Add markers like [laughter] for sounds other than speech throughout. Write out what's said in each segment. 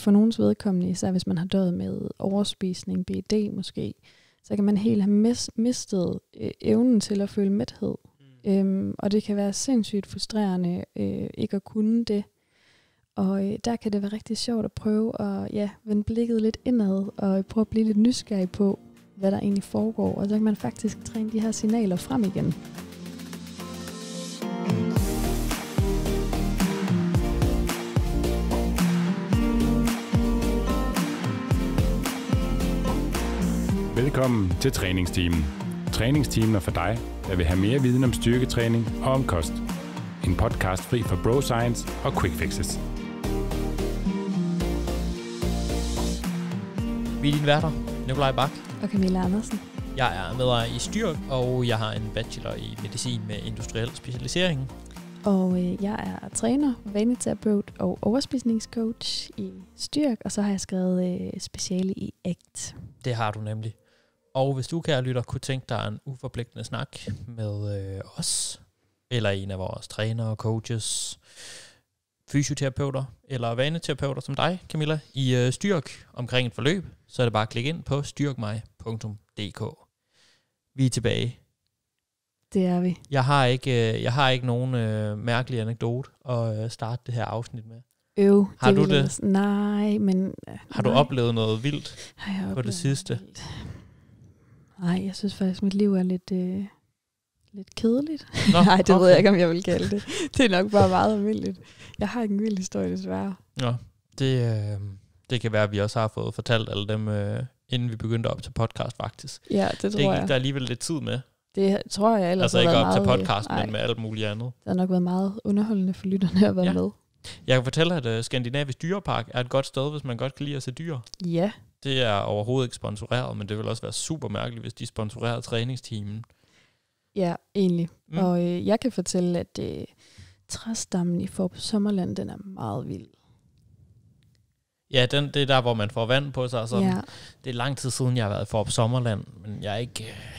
for nogens vedkommende, især hvis man har døjet med overspisning, BD måske, så kan man helt have mis- mistet øh, evnen til at føle mæthed. Mm. Øhm, og det kan være sindssygt frustrerende øh, ikke at kunne det. Og øh, der kan det være rigtig sjovt at prøve at ja, vende blikket lidt indad og prøve at blive lidt nysgerrig på, hvad der egentlig foregår. Og så kan man faktisk træne de her signaler frem igen. Velkommen til træningsteamen. Træningsteamen er for dig, der vil have mere viden om styrketræning og om kost. En podcast fri for bro science og quick fixes. Vi er dine værter, Nikolaj Bak og Camilla Andersen. Jeg er medejer i Styrk, og jeg har en bachelor i medicin med industriel specialisering. Og øh, jeg er træner, vaneterapeut og overspisningscoach i Styrk, og så har jeg skrevet øh, speciale i ACT. Det har du nemlig. Og hvis du, kære lytter, kunne tænke dig en uforpligtende snak med øh, os, eller en af vores trænere, coaches, fysioterapeuter eller vaneterapeuter som dig, Camilla, i øh, Styrk omkring et forløb, så er det bare at klikke ind på styrkmig.dk. Vi er tilbage. Det er vi. Jeg har ikke, øh, jeg har ikke nogen øh, mærkelig anekdote at øh, starte det her afsnit med. Øv, har det du det? Nej, men... Øh, har du nej. oplevet noget vildt har jeg på det sidste? Vildt. Nej, jeg synes faktisk, mit liv er lidt, øh, lidt kedeligt. [laughs] Nej, det okay. ved jeg ikke, om jeg vil kalde det. Det er nok bare meget almindeligt. Jeg har ikke en vild historie, desværre. Nå, det, øh, det kan være, at vi også har fået fortalt alle dem, øh, inden vi begyndte op til podcast, faktisk. Ja, det tror det, jeg. Der er alligevel lidt tid med. Det tror jeg ellers Altså ikke op til øh, podcast, men med alt muligt andet. Det har nok været meget underholdende for lytterne at være ja. med. Jeg kan fortælle, at uh, Skandinavisk Dyrepark er et godt sted, hvis man godt kan lide at se dyr. Ja, det er overhovedet ikke sponsoreret, men det vil også være super mærkeligt, hvis de sponsorerede træningstimen. Ja, egentlig. Mm. Og øh, jeg kan fortælle, at øh, træstammen i Forp Sommerland, den er meget vild. Ja, den, det er der, hvor man får vand på sig. Sådan. Ja. Det er lang tid siden, jeg har været i Forp Sommerland, men jeg er ikke, øh,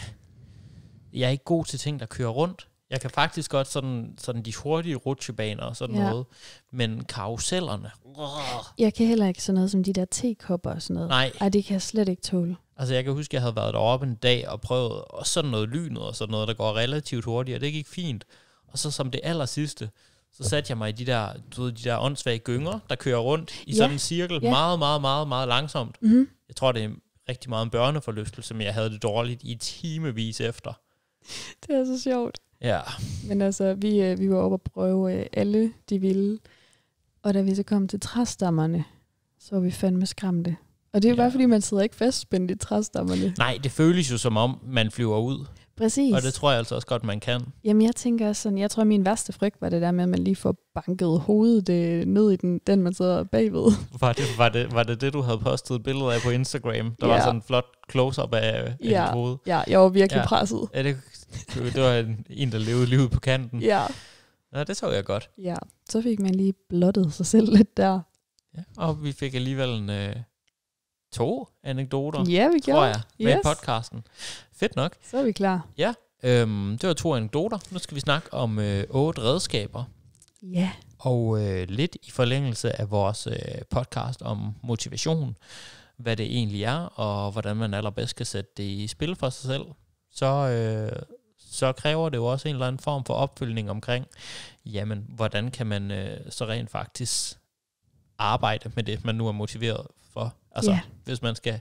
jeg er ikke god til ting, der kører rundt. Jeg kan faktisk godt sådan, sådan de hurtige rutsjebaner og sådan ja. noget, men karusellerne. Jeg kan heller ikke sådan noget som de der tekopper og sådan noget. Nej. Ej, det kan jeg slet ikke tåle. Altså jeg kan huske, jeg havde været deroppe en dag og prøvet og sådan noget lynet og sådan noget, der går relativt hurtigt, og det gik fint. Og så som det aller sidste, så satte jeg mig i de der, du ved, de der åndssvage gynger, der kører rundt i ja. sådan en cirkel ja. meget, meget, meget, meget langsomt. Mm-hmm. Jeg tror, det er rigtig meget en børneforlystelse, men jeg havde det dårligt i timevis efter. Det er så sjovt. Ja. Men altså, vi, øh, vi var oppe at prøve øh, alle, de ville. Og da vi så kom til træstammerne, så var vi fandme skræmte. Og det er jo ja. bare, fordi man sidder ikke fastspændt i træstammerne. Nej, det føles jo som om, man flyver ud. Præcis. Og det tror jeg altså også godt, man kan. Jamen, jeg tænker også sådan, jeg tror, min værste frygt var det der med, at man lige får banket hovedet øh, ned i den, den man sidder bagved. [laughs] Var det, var, det, var det det, du havde postet billeder af på Instagram? Der ja. var sådan en flot close-up af øh, ja. hoved. Ja, jeg var virkelig ja. presset. Ja, det det var en, en, der levede livet på kanten. Ja. Nå, det så jeg godt. Ja, så fik man lige blottet sig selv lidt der. Ja, og vi fik alligevel en, øh, to anekdoter, ja, vi gjorde. tror jeg, med yes. podcasten. Fedt nok. Så er vi klar. Ja, øhm, det var to anekdoter. Nu skal vi snakke om øh, otte redskaber. Ja. Og øh, lidt i forlængelse af vores øh, podcast om motivation, hvad det egentlig er, og hvordan man allerbedst kan sætte det i spil for sig selv, så øh, så kræver det jo også en eller anden form for opfølgning omkring, jamen, hvordan kan man øh, så rent faktisk arbejde med det, man nu er motiveret for. Altså, ja. hvis man skal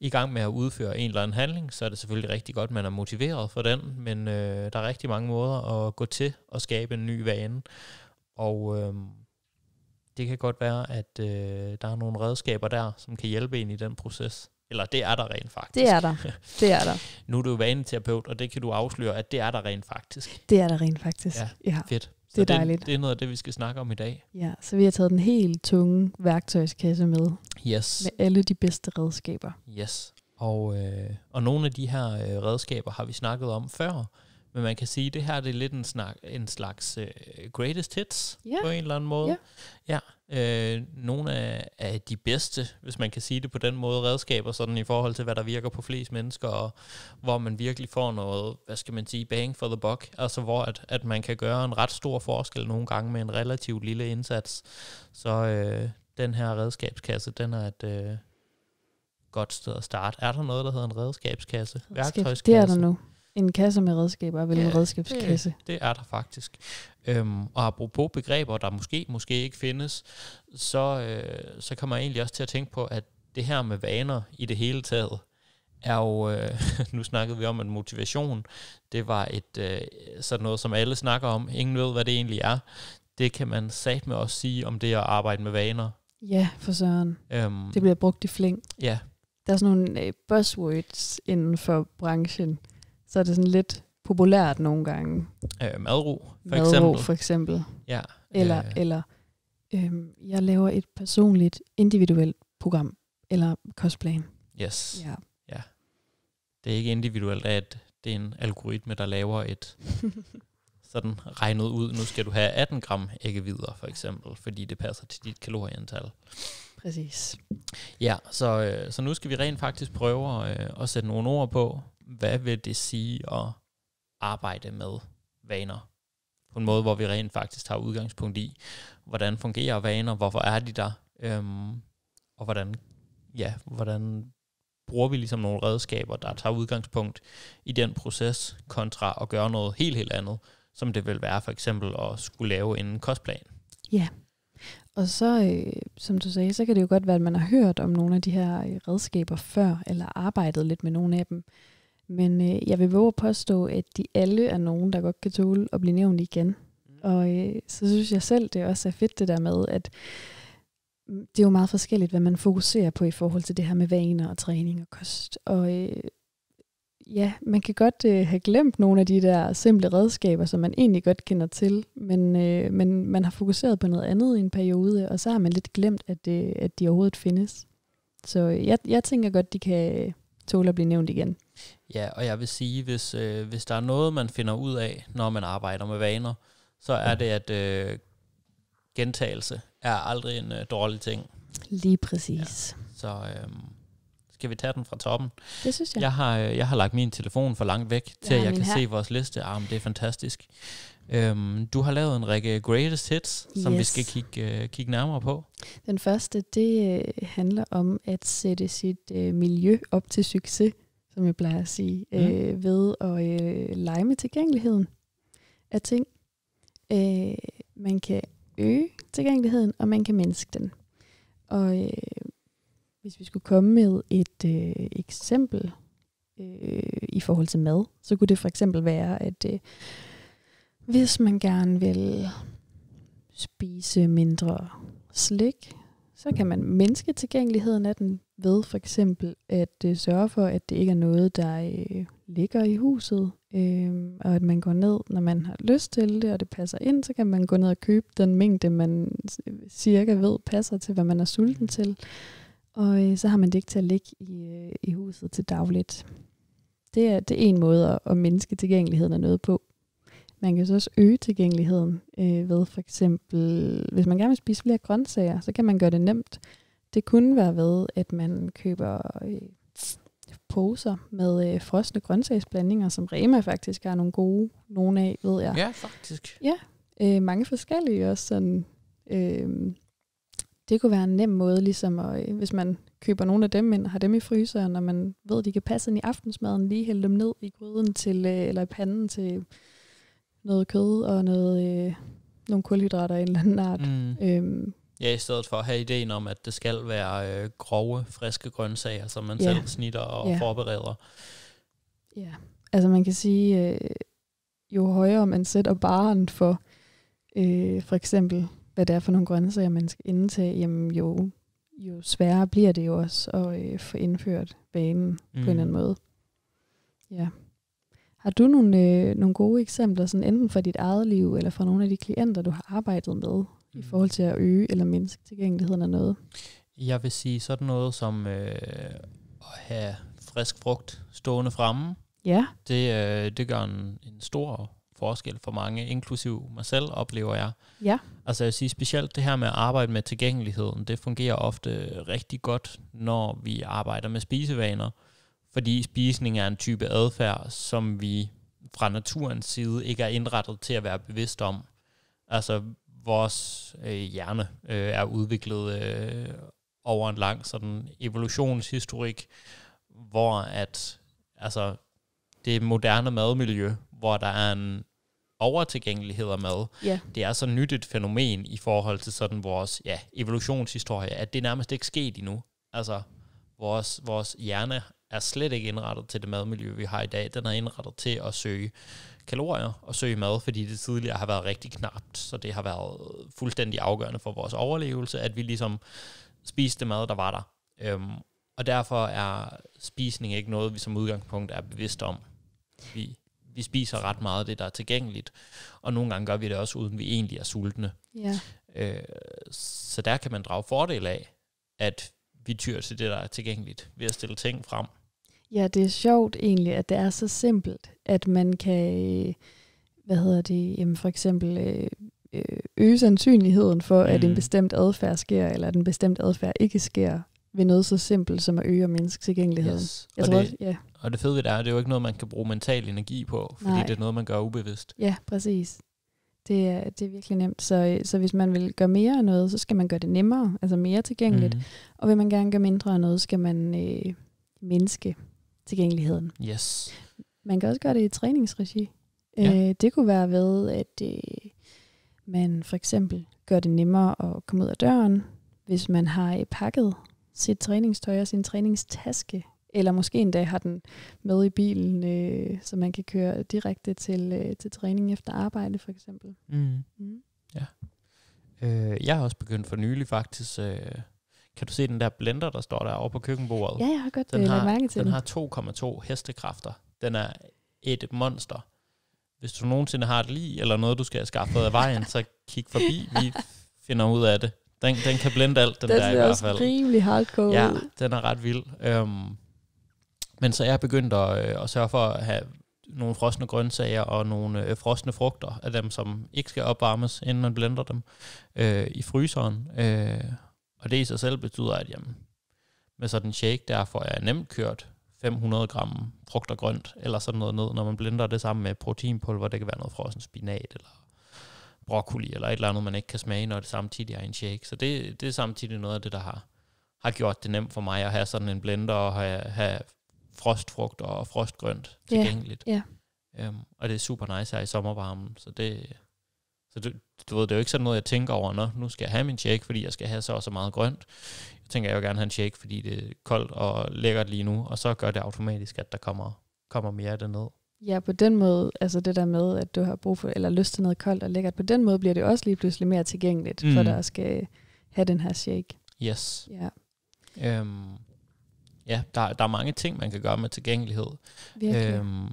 i gang med at udføre en eller anden handling, så er det selvfølgelig rigtig godt, at man er motiveret for den, men øh, der er rigtig mange måder at gå til og skabe en ny vane. Og øh, det kan godt være, at øh, der er nogle redskaber der, som kan hjælpe en i den proces. Eller det er der rent faktisk. Det er der. [laughs] Det er der. nu er du vaneterapeut, og det kan du afsløre, at det er der rent faktisk. Det er der rent faktisk. Ja, ja. fedt. Så det er dejligt. Det, det er noget af det, vi skal snakke om i dag. Ja, så vi har taget den helt tunge værktøjskasse med. Yes. Med alle de bedste redskaber. Yes. Og, øh, og nogle af de her øh, redskaber har vi snakket om før. Men man kan sige, at det her det er lidt en, snak, en slags øh, greatest hits ja. på en eller anden måde. Ja. Ja øh, nogle af, af de bedste, hvis man kan sige det på den måde, redskaber sådan i forhold til, hvad der virker på flest mennesker, og hvor man virkelig får noget, hvad skal man sige, bang for the buck, altså hvor at, at man kan gøre en ret stor forskel nogle gange med en relativt lille indsats. Så øh, den her redskabskasse, den er et øh, godt sted at starte. Er der noget, der hedder en redskabskasse? Værktøjskasse? Det er der nu. En kasse med redskaber er vel ja, en redskabskasse? Det, det er der faktisk. Øhm, og apropos begreber, der måske, måske ikke findes, så, øh, så kommer jeg egentlig også til at tænke på, at det her med vaner i det hele taget, er jo, øh, [laughs] nu snakkede vi om, at motivation, det var et øh, sådan noget, som alle snakker om. Ingen ved, hvad det egentlig er. Det kan man sagt med også sige om det at arbejde med vaner. Ja, for søren. Øhm, det bliver brugt i flæng. Ja. Der er sådan nogle øh, buzzwords inden for branchen. Så er det sådan lidt populært nogle gange. Øh, madro, for madro, eksempel. for eksempel. Ja. Eller, øh. eller øh, jeg laver et personligt, individuelt program, eller kostplan. Yes. Ja. ja. Det er ikke individuelt, at det er en algoritme, der laver et [laughs] sådan regnet ud, nu skal du have 18 gram æggevider, for eksempel, fordi det passer til dit kalorieantal. Præcis. Ja, så, øh, så nu skal vi rent faktisk prøve at, øh, at sætte nogle ord på, hvad vil det sige at arbejde med vaner på en måde, hvor vi rent faktisk har udgangspunkt i, hvordan fungerer vaner, hvorfor er de der, øhm, og hvordan, ja, hvordan bruger vi ligesom nogle redskaber, der tager udgangspunkt i den proces, kontra at gøre noget helt, helt andet, som det vil være for eksempel at skulle lave en kostplan. Ja, og så, øh, som du sagde, så kan det jo godt være, at man har hørt om nogle af de her øh, redskaber før, eller arbejdet lidt med nogle af dem. Men øh, jeg vil våge at påstå, at de alle er nogen, der godt kan tåle at blive nævnt igen. Mm. Og øh, så synes jeg selv, det også er fedt det der med, at mm, det er jo meget forskelligt, hvad man fokuserer på i forhold til det her med vaner og træning og kost. Og øh, ja, man kan godt øh, have glemt nogle af de der simple redskaber, som man egentlig godt kender til, men, øh, men man har fokuseret på noget andet i en periode, og så har man lidt glemt, at, øh, at de overhovedet findes. Så øh, jeg, jeg tænker godt, de kan øh, tåle at blive nævnt igen. Ja, og jeg vil sige, hvis, øh, hvis der er noget, man finder ud af, når man arbejder med vaner, så er det, at øh, gentagelse er aldrig en øh, dårlig ting. Lige præcis. Ja. Så øh, skal vi tage den fra toppen? Det synes jeg. Jeg har, øh, jeg har lagt min telefon for langt væk, til jeg at jeg kan her. se vores liste. Ah, det er fantastisk. Øhm, du har lavet en række greatest hits, yes. som vi skal kigge, øh, kigge nærmere på. Den første, det øh, handler om at sætte sit øh, miljø op til succes som jeg plejer at sige, mm. øh, ved at øh, lege med tilgængeligheden af ting. Øh, man kan øge tilgængeligheden, og man kan mindske den. Og øh, hvis vi skulle komme med et øh, eksempel øh, i forhold til mad, så kunne det for eksempel være, at øh, hvis man gerne vil spise mindre slik, så kan man mindske tilgængeligheden af den ved for eksempel at øh, sørge for, at det ikke er noget, der øh, ligger i huset, øh, og at man går ned, når man har lyst til det, og det passer ind, så kan man gå ned og købe den mængde, man cirka ved passer til, hvad man er sulten mm. til, og øh, så har man det ikke til at ligge i, øh, i huset til dagligt. Det er, det er en måde at, at mindske tilgængeligheden af noget på. Man kan så også øge tilgængeligheden øh, ved for eksempel, hvis man gerne vil spise flere grøntsager, så kan man gøre det nemt. Det kunne være ved, at man køber øh, poser med øh, frosne grøntsagsblandinger, som Rema faktisk har nogle gode, nogle af, ved jeg. Ja, faktisk. Ja, øh, mange forskellige også. Sådan, øh, det kunne være en nem måde, ligesom at, øh, hvis man køber nogle af dem ind og har dem i fryseren, og man ved, at de kan passe ind i aftensmaden, lige hælde dem ned i gryden til, øh, eller i panden til noget kød og noget, øh, nogle kulhydrater af en eller anden art. Mm. Øhm, Ja, i stedet for at have ideen om, at det skal være øh, grove, friske grøntsager, som man ja. selv snitter og ja. forbereder. Ja, altså man kan sige, øh, jo højere man sætter baren for, øh, for eksempel, hvad det er for nogle grøntsager, man skal indtage, jamen jo, jo sværere bliver det jo også at øh, få indført banen mm. på en eller anden mm. måde. Ja. Har du nogle, øh, nogle gode eksempler, sådan enten fra dit eget liv, eller fra nogle af de klienter, du har arbejdet med, mm. i forhold til at øge eller mindske tilgængeligheden af noget? Jeg vil sige sådan noget som øh, at have frisk frugt stående fremme. Ja. Det, øh, det gør en, en stor forskel for mange, inklusiv mig selv, oplever jeg. Ja. Altså jeg vil sige, specielt det her med at arbejde med tilgængeligheden, det fungerer ofte rigtig godt, når vi arbejder med spisevaner fordi spisning er en type adfærd, som vi fra naturens side ikke er indrettet til at være bevidst om. Altså vores øh, hjerne øh, er udviklet øh, over en lang sådan evolutionshistorik, hvor at altså det moderne madmiljø, hvor der er en overtilgængelighed af mad, yeah. det er så nyt et fænomen i forhold til sådan vores ja, evolutionshistorie, at det nærmest ikke sket endnu. Altså vores, vores hjerne er slet ikke indrettet til det madmiljø, vi har i dag. Den er indrettet til at søge kalorier og søge mad, fordi det tidligere har været rigtig knapt, så det har været fuldstændig afgørende for vores overlevelse, at vi ligesom spiste mad, der var der. Øhm, og derfor er spisning ikke noget, vi som udgangspunkt er bevidst om. Vi, vi spiser ret meget af det, der er tilgængeligt, og nogle gange gør vi det også, uden vi egentlig er sultne. Ja. Øh, så der kan man drage fordel af, at vi tyr til det, der er tilgængeligt, ved at stille ting frem. Ja, det er sjovt egentlig, at det er så simpelt, at man kan, øh, hvad hedder det, jamen for eksempel øh, øh, øge sandsynligheden for, at en mm. bestemt adfærd sker, eller at en bestemt adfærd ikke sker, ved noget så simpelt som at øge menneskets tilgængelighed. Yes. Jeg og, tror, det, ja. og det fede ved det er, at det er jo ikke noget, man kan bruge mental energi på, fordi Nej. det er noget, man gør ubevidst. Ja, præcis. Det er, det er virkelig nemt. Så, så hvis man vil gøre mere af noget, så skal man gøre det nemmere, altså mere tilgængeligt. Mm. Og vil man gerne gøre mindre af noget, skal man øh, mindske tilgængeligheden. Yes. Man kan også gøre det i træningsregi. Ja. Øh, det kunne være ved, at øh, man for eksempel gør det nemmere at komme ud af døren, hvis man har øh, pakket sit træningstøj og sin træningstaske, eller måske endda har den med i bilen, så man kan køre direkte til, til træning efter arbejde for eksempel. Mm. Mm. Ja. jeg har også begyndt for nylig faktisk kan du se den der blender, der står derovre på køkkenbordet? Ja, jeg har godt den øh, har, mærke til den. Den har 2,2 hestekræfter. Den er et monster. Hvis du nogensinde har et lige eller noget, du skal have skaffet af vejen, så kig forbi. Vi [laughs] finder ud af det. Den, den kan blende alt, den, den der i hvert fald. Den er rimelig hardcore. Ja, den er ret vild. Øhm, men så er jeg begyndt at, øh, at sørge for at have nogle frosne grøntsager og nogle øh, frosne frugter af dem, som ikke skal opvarmes, inden man blender dem øh, i fryseren. Øh, og det i sig selv betyder, at jamen, med sådan en shake, der får jeg nemt kørt 500 gram frugt og grønt, eller sådan noget ned, når man blender det sammen med proteinpulver, det kan være noget frossen spinat, eller broccoli, eller et eller andet, man ikke kan smage, når det samtidig er en shake. Så det, det er samtidig noget af det, der har, har gjort det nemt for mig at have sådan en blender, og have, have frostfrugt og frostgrønt tilgængeligt. Yeah, yeah. Um, og det er super nice her i sommervarmen, så det, så du, du ved, det er jo ikke sådan noget, jeg tænker over, Nå, nu skal jeg have min shake, fordi jeg skal have så og så meget grønt. Jeg tænker, jeg vil gerne have en shake, fordi det er koldt og lækkert lige nu, og så gør det automatisk, at der kommer, kommer mere af det ned. Ja, på den måde, altså det der med, at du har brug for, eller lyst til noget koldt og lækkert, på den måde bliver det også lige pludselig mere tilgængeligt, mm. for der skal have den her shake. Yes. Ja. Øhm, ja, der, der er mange ting, man kan gøre med tilgængelighed. Virkelig. Øhm,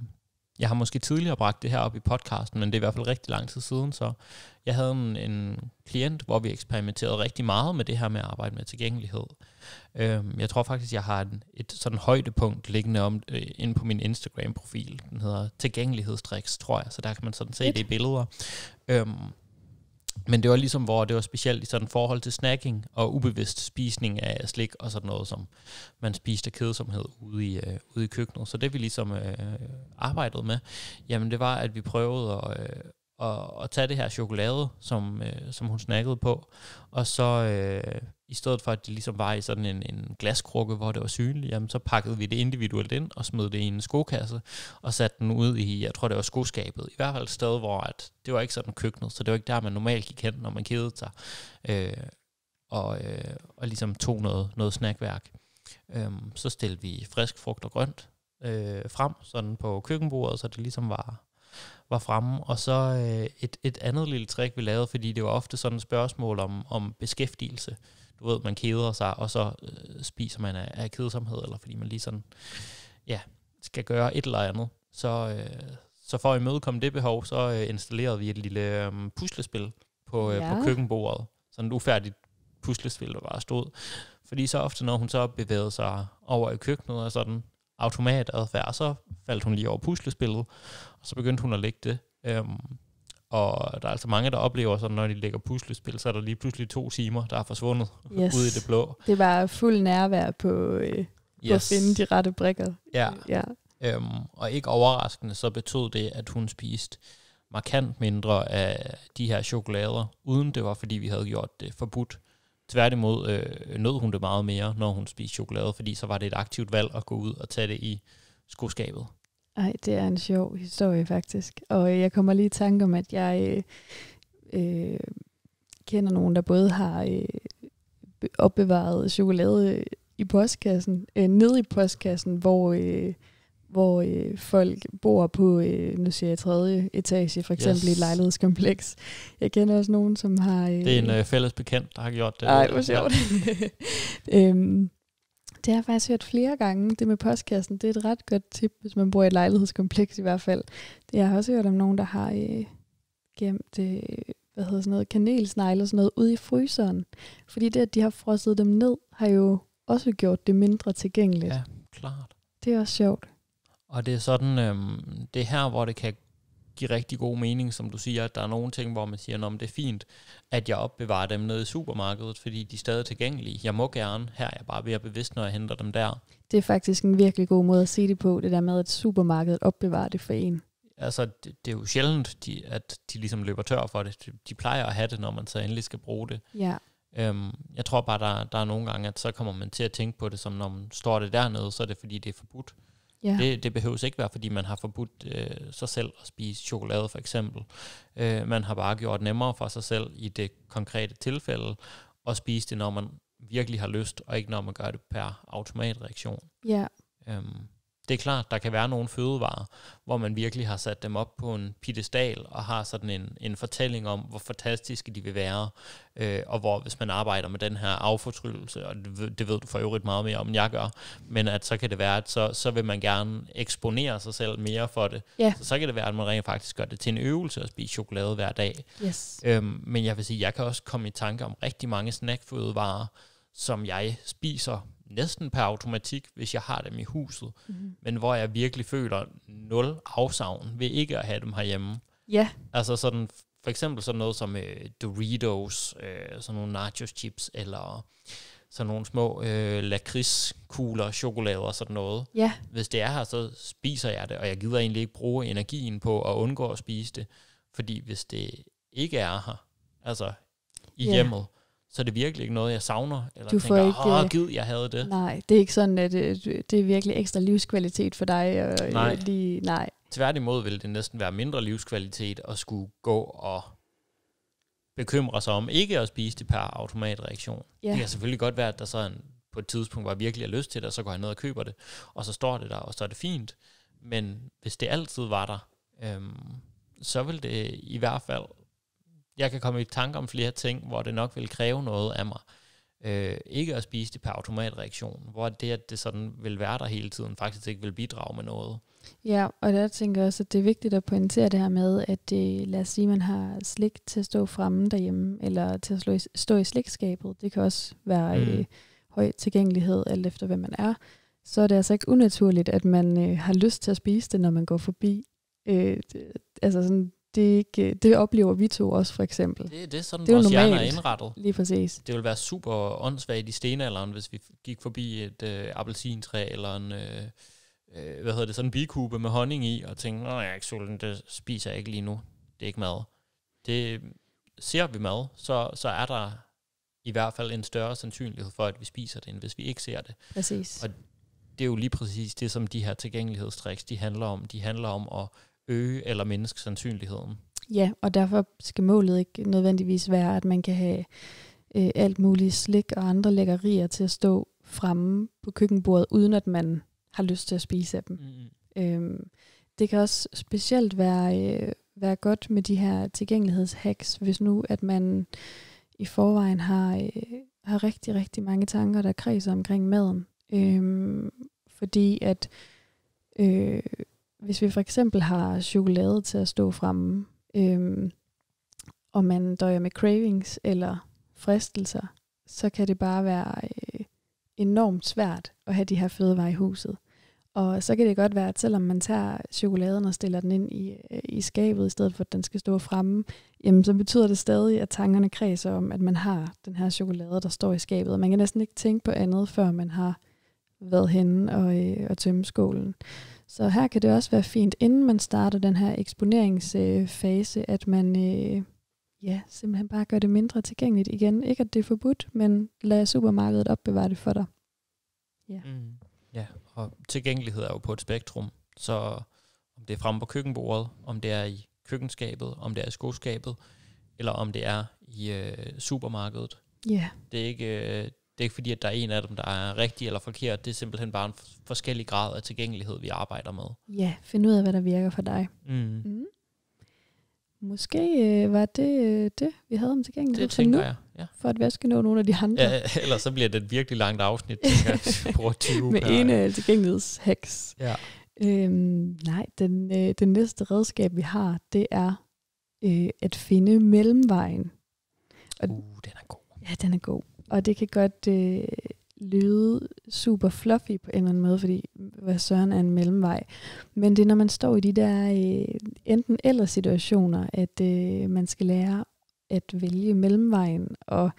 jeg har måske tidligere bragt det her op i podcasten, men det er i hvert fald rigtig lang tid siden, så jeg havde en, en klient, hvor vi eksperimenterede rigtig meget med det her med at arbejde med tilgængelighed. Øhm, jeg tror faktisk, jeg har en, et sådan højdepunkt liggende om, øh, inde på min Instagram-profil. Den hedder tilgængelighedstriks, tror jeg, så der kan man sådan se det i billeder. Øhm, men det var ligesom, hvor det var specielt i sådan forhold til snacking og ubevidst spisning af slik og sådan noget, som man spiste af kedsomhed ude i, øh, ude i køkkenet. Så det vi ligesom øh, arbejdede med, jamen det var, at vi prøvede at, øh, og, at tage det her chokolade, som, øh, som hun snakkede på, og så øh, i stedet for, at det ligesom var i sådan en, en glaskrukke, hvor det var synligt, jamen, så pakkede vi det individuelt ind og smed det i en skokasse og satte den ud i, jeg tror det var skoskabet, i hvert fald et sted, hvor at, det var ikke sådan køkkenet, så det var ikke der, man normalt gik hen, når man kedede sig, øh, og, øh, og ligesom tog noget, noget snackværk. Øh, så stillede vi frisk frugt og grønt øh, frem, sådan på køkkenbordet, så det ligesom var, var fremme. Og så øh, et, et andet lille trick, vi lavede, fordi det var ofte sådan et spørgsmål om, om beskæftigelse. Du ved, man keder sig, og så øh, spiser man af, af kedsomhed, eller fordi man lige sådan, ja, skal gøre et eller andet. Så, øh, så for at imødekomme det behov, så øh, installerede vi et lille øh, puslespil på, øh, ja. på køkkenbordet. Sådan et ufærdigt puslespil, der bare stod. Fordi så ofte, når hun så bevægede sig over i køkkenet og sådan, automatadfærd, og så faldt hun lige over puslespillet, og så begyndte hun at lægge det. Øhm, og der er altså mange, der oplever sådan, når de lægger puslespil, så er der lige pludselig to timer, der er forsvundet yes. ud i det blå. Det var fuld nærvær på, øh, yes. på at finde de rette brikker. Ja. ja. Øhm, og ikke overraskende, så betød det, at hun spiste markant mindre af de her chokolader, uden det var, fordi vi havde gjort det forbudt. Tværtimod øh, nød hun det meget mere, når hun spiste chokolade, fordi så var det et aktivt valg at gå ud og tage det i skoskabet. Ej, det er en sjov historie faktisk. Og øh, jeg kommer lige i tanke om, at jeg øh, øh, kender nogen, der både har øh, opbevaret chokolade i postkassen, øh, ned i postkassen, hvor... Øh, hvor øh, folk bor på, øh, nu siger jeg tredje etage, for eksempel yes. i et lejlighedskompleks. Jeg kender også nogen, som har... Øh, det er en øh, fælles bekendt, der har gjort det. Nej, hvor sjovt. [laughs] Øhm, det har jeg faktisk hørt flere gange, det med postkassen. Det er et ret godt tip, hvis man bor i et lejlighedskompleks i hvert fald. jeg har også hørt om nogen, der har øh, gemt øh, hvad hedder sådan noget, kanelsnegle og sådan noget ude i fryseren. Fordi det, at de har frosset dem ned, har jo også gjort det mindre tilgængeligt. Ja, klart. Det er også sjovt. Og det er sådan, øhm, det er her, hvor det kan give rigtig god mening, som du siger, at der er nogle ting, hvor man siger, at det er fint, at jeg opbevarer dem nede i supermarkedet, fordi de er stadig tilgængelige. Jeg må gerne, her er jeg bare ved at bevidst, når jeg henter dem der. Det er faktisk en virkelig god måde at se det på, det der med, at supermarkedet opbevarer det for en. Altså, det, det er jo sjældent, de, at de ligesom løber tør for det. De, de plejer at have det, når man så endelig skal bruge det. Ja. Øhm, jeg tror bare, der, der er nogle gange, at så kommer man til at tænke på det, som når man står det dernede, så er det fordi, det er forbudt. Ja. Det, det behøves ikke være, fordi man har forbudt øh, sig selv at spise chokolade for eksempel. Øh, man har bare gjort nemmere for sig selv i det konkrete tilfælde at spise det, når man virkelig har lyst, og ikke når man gør det per automatreaktion. Ja. Øhm, det er klart, der kan være nogle fødevarer, hvor man virkelig har sat dem op på en piedestal og har sådan en, en fortælling om, hvor fantastiske de vil være, øh, og hvor hvis man arbejder med den her affortryllelse, og det, det ved du for øvrigt meget mere om, end jeg gør, men at så kan det være, at så, så vil man gerne eksponere sig selv mere for det. Yeah. Så, så kan det være, at man rent faktisk gør det til en øvelse at spise chokolade hver dag. Yes. Øhm, men jeg vil sige, jeg kan også komme i tanke om rigtig mange snackfødevarer, som jeg spiser næsten per automatik, hvis jeg har dem i huset, mm. men hvor jeg virkelig føler nul afsavn ved ikke at have dem herhjemme. Ja. Yeah. Altså sådan, for eksempel sådan noget som øh, Doritos, øh, sådan nogle nachos chips, eller sådan nogle små øh, lakridskugler, chokolade og sådan noget. Ja. Yeah. Hvis det er her, så spiser jeg det, og jeg gider egentlig ikke bruge energien på at undgå at spise det, fordi hvis det ikke er her, altså i yeah. hjemmet, så er det virkelig ikke noget, jeg savner, eller du tænker, ikke, åh, øh, gud, jeg havde det. Nej, det er ikke sådan, at øh, det er virkelig ekstra livskvalitet for dig. Og, øh, nej. Lige, nej. Tværtimod vil det næsten være mindre livskvalitet at skulle gå og bekymre sig om ikke at spise det per automatreaktion. Ja. Det kan selvfølgelig godt være, at der så en, på et tidspunkt, var virkelig har lyst til det, og så går jeg ned og køber det, og så står det der, og så er det fint. Men hvis det altid var der, øhm, så vil det i hvert fald jeg kan komme i tanke om flere ting, hvor det nok vil kræve noget af mig. Øh, ikke at spise det per automatreaktion, hvor det, at det sådan vil være der hele tiden, faktisk ikke vil bidrage med noget. Ja, og der tænker jeg også, at det er vigtigt at pointere det her med, at det, øh, lad os sige, man har slik til at stå fremme derhjemme, eller til at i, stå i slikskabet. Det kan også være mm. øh, høj tilgængelighed, alt efter hvem man er. Så er det altså ikke unaturligt, at man øh, har lyst til at spise det, når man går forbi. Øh, det, altså sådan det, ikke, øh, det oplever vi to også, for eksempel. Det, det er sådan, det vores normalt. hjerner er indrettet. Lige præcis. Det ville være super åndssvagt i stenalderen, hvis vi gik forbi et øh, appelsintræ eller en... Øh, øh, hvad hedder det, sådan en bikube med honning i, og tænkte, nej, jeg er ikke sulten, det spiser jeg ikke lige nu. Det er ikke mad. Det ser vi mad, så, så er der i hvert fald en større sandsynlighed for, at vi spiser det, end hvis vi ikke ser det. Præcis. Og det er jo lige præcis det, som de her tilgængelighedstricks, de handler om. De handler om at øge eller mindske sandsynligheden. Ja, og derfor skal målet ikke nødvendigvis være, at man kan have øh, alt muligt slik og andre lækkerier til at stå fremme på køkkenbordet, uden at man har lyst til at spise af dem. Mm. mm. Øhm, det kan også specielt være, øh, være godt med de her tilgængelighedshacks, hvis nu at man i forvejen har, øh, har rigtig, rigtig mange tanker, der kredser omkring maden. Øhm, fordi at øh, hvis vi for eksempel har chokolade til at stå fremme, øhm, og man døjer med cravings eller fristelser, så kan det bare være øh, enormt svært at have de her fødevarer i huset. Og så kan det godt være, at selvom man tager chokoladen og stiller den ind i, øh, i skabet, i stedet for at den skal stå fremme, jamen så betyder det stadig, at tankerne kredser om, at man har den her chokolade, der står i skabet. Og man kan næsten ikke tænke på andet, før man har været henne og, øh, og tømme skålen. Så her kan det også være fint, inden man starter den her eksponeringsfase, at man øh, ja, simpelthen bare gør det mindre tilgængeligt igen. Ikke at det er forbudt, men lad supermarkedet opbevare det for dig. Ja. Mm, ja, og tilgængelighed er jo på et spektrum, så om det er fremme på køkkenbordet, om det er i køkkenskabet, om det er i skoskabet, eller om det er i øh, supermarkedet. Ja. Yeah. Det, er ikke, øh, det er ikke fordi, at der er en af dem, der er rigtig eller forkert. Det er simpelthen bare en forskellig grad af tilgængelighed, vi arbejder med. Ja, find ud af, hvad der virker for dig. Mm. Mm. Måske øh, var det øh, det, vi havde om tilgængelighed det tænker nu, jeg. Ja. for at vaske nå nogle af de andre. Ja, [laughs] ellers så bliver det et virkelig langt afsnit, jeg, bruger [laughs] Med en af øh, tilgængelighedshacks. Ja. Øhm, nej, den, øh, den næste redskab, vi har, det er øh, at finde mellemvejen. Og, uh, den er god. Ja, den er god og det kan godt øh, lyde super fluffy på en eller anden måde, fordi hvad søren er en mellemvej. Men det er, når man står i de der øh, enten eller situationer, at øh, man skal lære at vælge mellemvejen. Og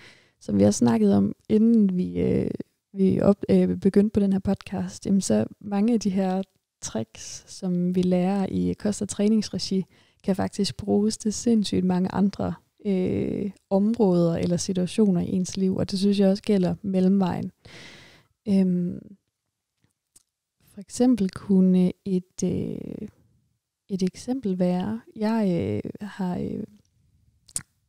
som vi har snakket om, inden vi, øh, vi op, øh, begyndte på den her podcast, jamen så mange af de her tricks, som vi lærer i kost- og træningsregi, kan faktisk bruges til sindssygt mange andre øh, områder eller situationer i ens liv, og det synes jeg også gælder mellemvejen. Øhm, for eksempel kunne et, øh, et eksempel være, jeg øh, har øh,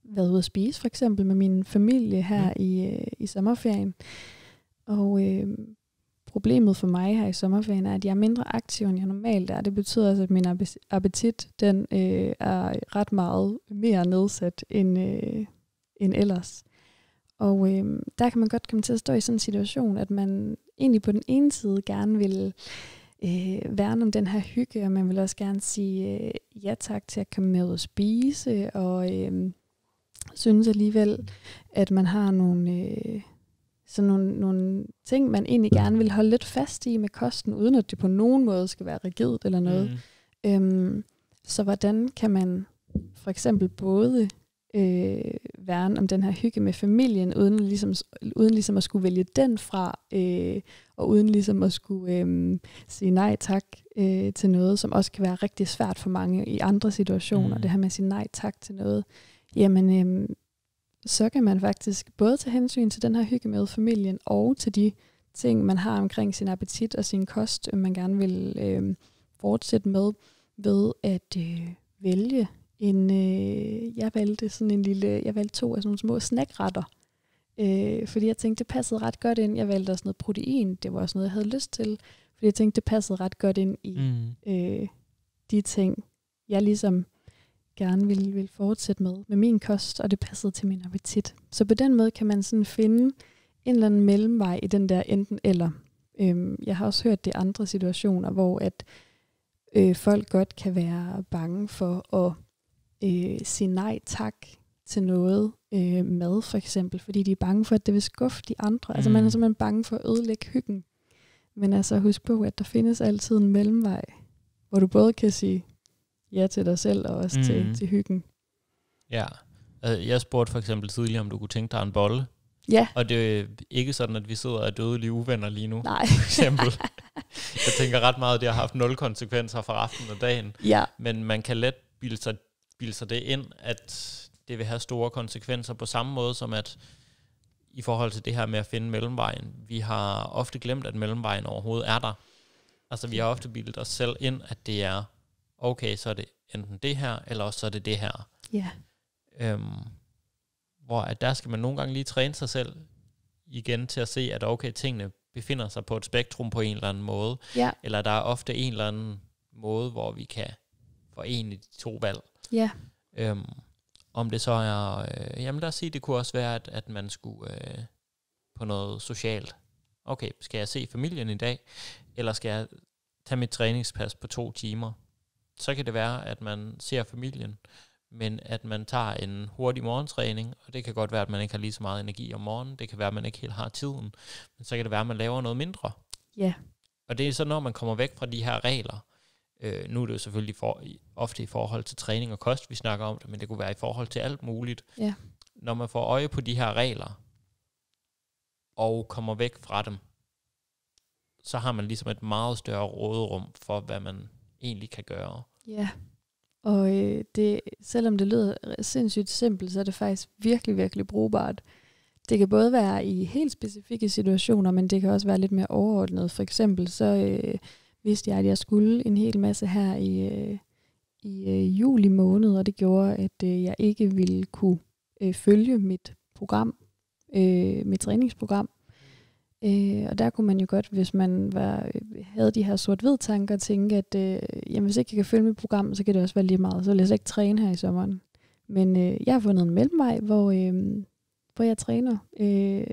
været ude at spise for eksempel med min familie her mm. i, øh, i sommerferien, og øh, Problemet for mig her i sommerferien er, at jeg er mindre aktiv, end jeg normalt er. Det betyder altså, at min appetit den, øh, er ret meget mere nedsat end, øh, end ellers. Og øh, der kan man godt komme til at stå i sådan en situation, at man egentlig på den ene side gerne vil øh, værne om den her hygge, og man vil også gerne sige øh, ja tak til at komme med og spise, og øh, synes alligevel, at man har nogle... Øh, sådan nogle, nogle ting, man egentlig gerne vil holde lidt fast i med kosten, uden at det på nogen måde skal være rigidt eller noget. Mm. Øhm, så hvordan kan man for eksempel både øh, værne om den her hygge med familien, uden ligesom, uden ligesom at skulle vælge den fra, øh, og uden ligesom at skulle øh, sige nej tak øh, til noget, som også kan være rigtig svært for mange i andre situationer, mm. det her med at sige nej tak til noget. Jamen, øh, så kan man faktisk både tage hensyn til den her hygge med familien og til de ting, man har omkring sin appetit og sin kost, øh, man gerne vil øh, fortsætte med, ved at øh, vælge en, øh, jeg valgte sådan en lille, jeg valgte to af sådan nogle små snackretter, øh, fordi jeg tænkte, det passede ret godt ind. Jeg valgte også noget protein, det var også noget, jeg havde lyst til, fordi jeg tænkte, det passede ret godt ind i mm. øh, de ting, jeg ligesom gerne ville, ville fortsætte med, med min kost, og det passede til min appetit. Så på den måde kan man sådan finde en eller anden mellemvej i den der enten eller. Øhm, jeg har også hørt det andre situationer, hvor at øh, folk godt kan være bange for at øh, sige nej tak til noget øh, mad, for eksempel, fordi de er bange for, at det vil skuffe de andre. Mm. Altså man er mm. simpelthen bange for at ødelægge hyggen. Men altså husk på, at der findes altid en mellemvej, hvor du både kan sige ja til dig selv og også mm. til, til hyggen. Ja. Øh, jeg spurgte for eksempel tidligere, om du kunne tænke dig en bolle. Ja. Og det er ikke sådan, at vi sidder og er dødelige uvenner lige nu. Nej. For eksempel. [laughs] Jeg tænker ret meget, at det har haft nul konsekvenser for aftenen og dagen. Ja. Men man kan let bilde sig, bilde sig det ind, at det vil have store konsekvenser på samme måde som at i forhold til det her med at finde mellemvejen. Vi har ofte glemt, at mellemvejen overhovedet er der. Altså vi har ofte bildet os selv ind, at det er okay, så er det enten det her, eller også så er det det her. Ja. Øhm, hvor at der skal man nogle gange lige træne sig selv igen til at se, at okay, tingene befinder sig på et spektrum på en eller anden måde. Ja. Eller der er ofte en eller anden måde, hvor vi kan forene de to valg. Ja. Øhm, om det så er, øh, jamen lad os sige, det kunne også være, at, at man skulle øh, på noget socialt. Okay, skal jeg se familien i dag, eller skal jeg tage mit træningspas på to timer? så kan det være, at man ser familien, men at man tager en hurtig morgentræning, og det kan godt være, at man ikke har lige så meget energi om morgenen, det kan være, at man ikke helt har tiden, men så kan det være, at man laver noget mindre. Ja. Og det er så, når man kommer væk fra de her regler, øh, nu er det jo selvfølgelig for, ofte i forhold til træning og kost, vi snakker om det, men det kunne være i forhold til alt muligt. Ja. Når man får øje på de her regler, og kommer væk fra dem, så har man ligesom et meget større råderum for, hvad man egentlig kan gøre. Ja, og øh, det, selvom det lyder sindssygt simpelt, så er det faktisk virkelig, virkelig brugbart. Det kan både være i helt specifikke situationer, men det kan også være lidt mere overordnet. For eksempel så øh, vidste jeg, at jeg skulle en hel masse her i, øh, i øh, juli måned, og det gjorde, at øh, jeg ikke ville kunne øh, følge mit program, øh, mit træningsprogram. Øh, og der kunne man jo godt, hvis man var, øh, havde de her sort-hvid tanker, tænke, at øh, jamen, hvis ikke jeg kan følge mit program, så kan det også være lige meget. Så vil jeg slet ikke træne her i sommeren. Men øh, jeg har fundet en mellemvej, hvor, øh, hvor jeg træner øh,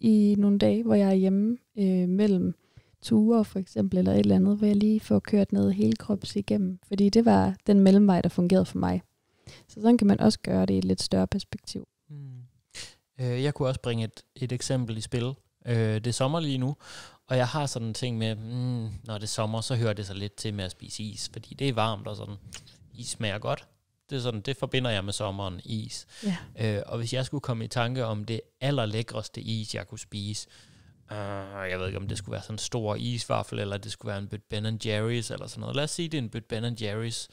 i nogle dage, hvor jeg er hjemme øh, mellem ture for eksempel, eller et eller andet, hvor jeg lige får kørt ned hele kroppen igennem. Fordi det var den mellemvej, der fungerede for mig. Så sådan kan man også gøre det i et lidt større perspektiv. Mm. Øh, jeg kunne også bringe et, et eksempel i spil. Øh, det er sommer lige nu, og jeg har sådan en ting med, mm, når det er sommer, så hører det sig lidt til med at spise is, fordi det er varmt og sådan. Is smager godt. Det, er sådan, det forbinder jeg med sommeren, is. Ja. Øh, og hvis jeg skulle komme i tanke om det allerlækreste is, jeg kunne spise, øh, jeg ved ikke, om det skulle være sådan en stor isvaffel, eller det skulle være en bødt Ben Jerry's, eller sådan noget. Lad os sige, det er en bødt Ben Jerry's.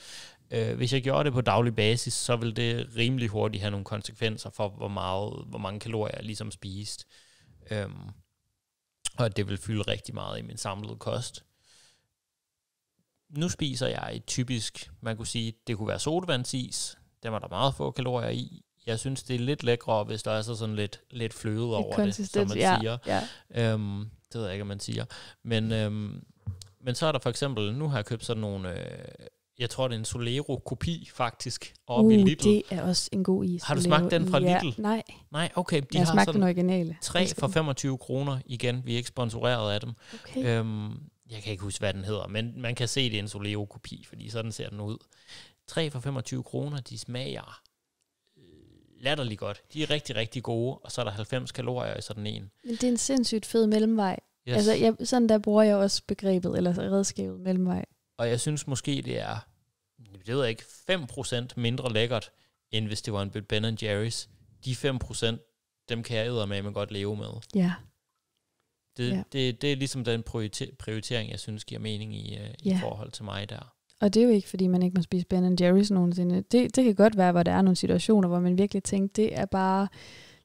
Øh, hvis jeg gjorde det på daglig basis, så ville det rimelig hurtigt have nogle konsekvenser for, hvor, meget, hvor mange kalorier jeg ligesom spiste. Øhm, og det vil fylde rigtig meget i min samlede kost. Nu spiser jeg et typisk, man kunne sige, det kunne være sodavandsis. Der var der meget få kalorier i. Jeg synes, det er lidt lækre, hvis der er så sådan lidt, lidt fløde lidt over det, som man ja, siger. Ja. Øhm, det ved jeg ikke, om man siger. Men, øhm, men så er der for eksempel, nu har jeg købt sådan nogle... Øh, jeg tror, det er en Solero-kopi faktisk, og uh, i Lidl. det er også en god is. Har du smagt den fra ja, Lidl? Nej. Nej, okay. De jeg har, smagt den originale. Tre for 25 kroner igen. Vi er ikke sponsoreret af dem. Okay. Øhm, jeg kan ikke huske, hvad den hedder, men man kan se, det er en Solero-kopi, fordi sådan ser den ud. 3 for 25 kroner, de smager øh, latterlig godt. De er rigtig, rigtig gode, og så er der 90 kalorier i sådan en. Men det er en sindssygt fed mellemvej. Yes. Altså, jeg, sådan der bruger jeg også begrebet, eller redskabet mellemvej. Og jeg synes måske, det er det ved jeg ikke, 5% mindre lækkert, end hvis det var en Ben Jerry's. De 5%, dem kan jeg med, man godt leve med. Ja. Det, ja. det, det er ligesom den prioritering, jeg synes giver mening i, uh, i ja. forhold til mig der. Og det er jo ikke, fordi man ikke må spise Ben Jerry's nogensinde. Det, det kan godt være, hvor der er nogle situationer, hvor man virkelig tænker, det er bare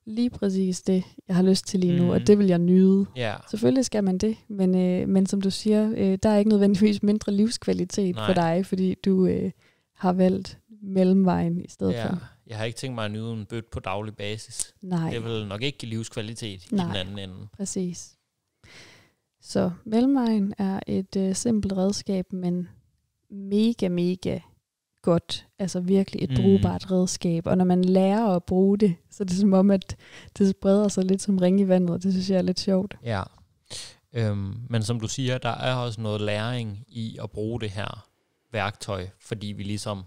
lige præcis det, jeg har lyst til lige nu, mm. og mhm. det vil jeg nyde. Ja. Selvfølgelig skal man det, men, øh, men som du siger, øh, der er ikke nødvendigvis mindre livskvalitet Nej. for dig, fordi du, øh, har valgt mellemvejen i stedet ja, for. Jeg har ikke tænkt mig at nyde en bødt på daglig basis. Nej. Det vil nok ikke give livskvalitet Nej, i den anden ende. præcis. Så mellemvejen er et øh, simpelt redskab, men mega, mega godt. Altså virkelig et mm. brugbart redskab. Og når man lærer at bruge det, så er det som om, at det spreder sig lidt som ring i vandet, det synes jeg er lidt sjovt. Ja. Øhm, men som du siger, der er også noget læring i at bruge det her værktøj, fordi vi ligesom,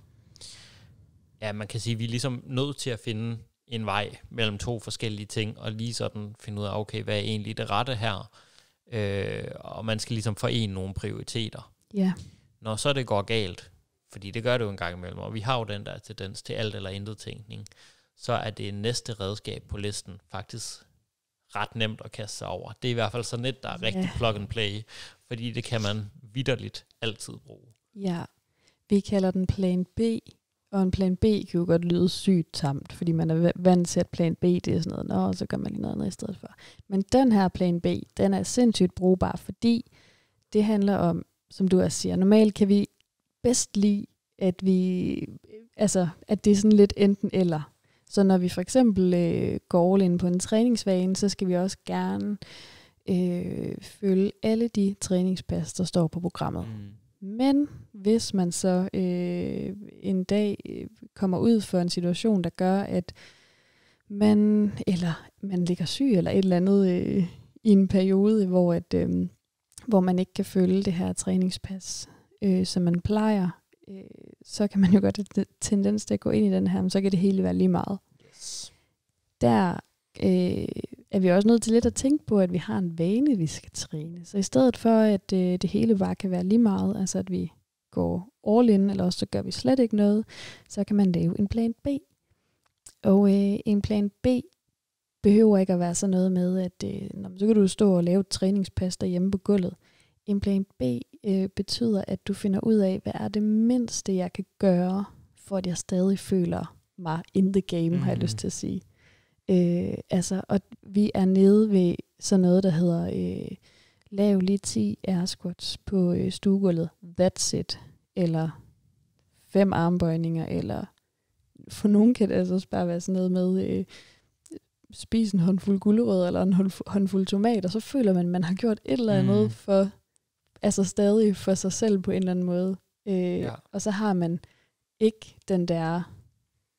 ja, man kan sige, vi er ligesom nødt til at finde en vej mellem to forskellige ting, og lige sådan finde ud af, okay, hvad er egentlig det rette her? Øh, og man skal ligesom forene nogle prioriteter. Ja. Når så det går galt, fordi det gør det jo en gang imellem, og vi har jo den der tendens til alt eller intet tænkning, så er det næste redskab på listen faktisk ret nemt at kaste sig over. Det er i hvert fald sådan et, der er rigtig ja. plug and play, fordi det kan man vidderligt altid bruge. Ja, vi kalder den plan B, og en plan B kan jo godt lyde sygt tamt, fordi man er vant til, at plan B det er sådan noget, og så gør man lige noget andet i stedet for. Men den her plan B, den er sindssygt brugbar, fordi det handler om, som du også siger, normalt kan vi bedst lide, at, vi, altså, at det er sådan lidt enten eller. Så når vi for eksempel øh, går ind på en træningsvane, så skal vi også gerne øh, følge alle de træningspas, der står på programmet. Mm. Men hvis man så øh, en dag øh, kommer ud for en situation, der gør, at man eller man ligger syg eller et eller andet øh, i en periode, hvor at øh, hvor man ikke kan følge det her træningspas, øh, som man plejer, øh, så kan man jo godt have tendens til at gå ind i den her, men så kan det hele være lige meget. Yes. Der øh, er vi også nødt til lidt at tænke på, at vi har en vane, vi skal træne. Så i stedet for, at øh, det hele bare kan være lige meget, altså at vi går all in, eller også så gør vi slet ikke noget, så kan man lave en plan B. Og øh, en plan B behøver ikke at være sådan noget med, at øh, når, så kan du stå og lave et træningspas derhjemme på gulvet. En plan B øh, betyder, at du finder ud af, hvad er det mindste, jeg kan gøre, for at jeg stadig føler mig in the game, mm. har jeg lyst mhm. til at sige. Øh, altså, og vi er nede ved sådan noget, der hedder, øh, lav lige 10 air squats på øh, stuegulvet, that's it, eller fem armbøjninger, eller for nogen kan det altså også bare være sådan noget med, øh, spise en håndfuld gulerødder eller en håndfuld og så føler man, at man har gjort et eller andet mm. for, altså stadig for sig selv på en eller anden måde. Øh, ja. Og så har man ikke den der,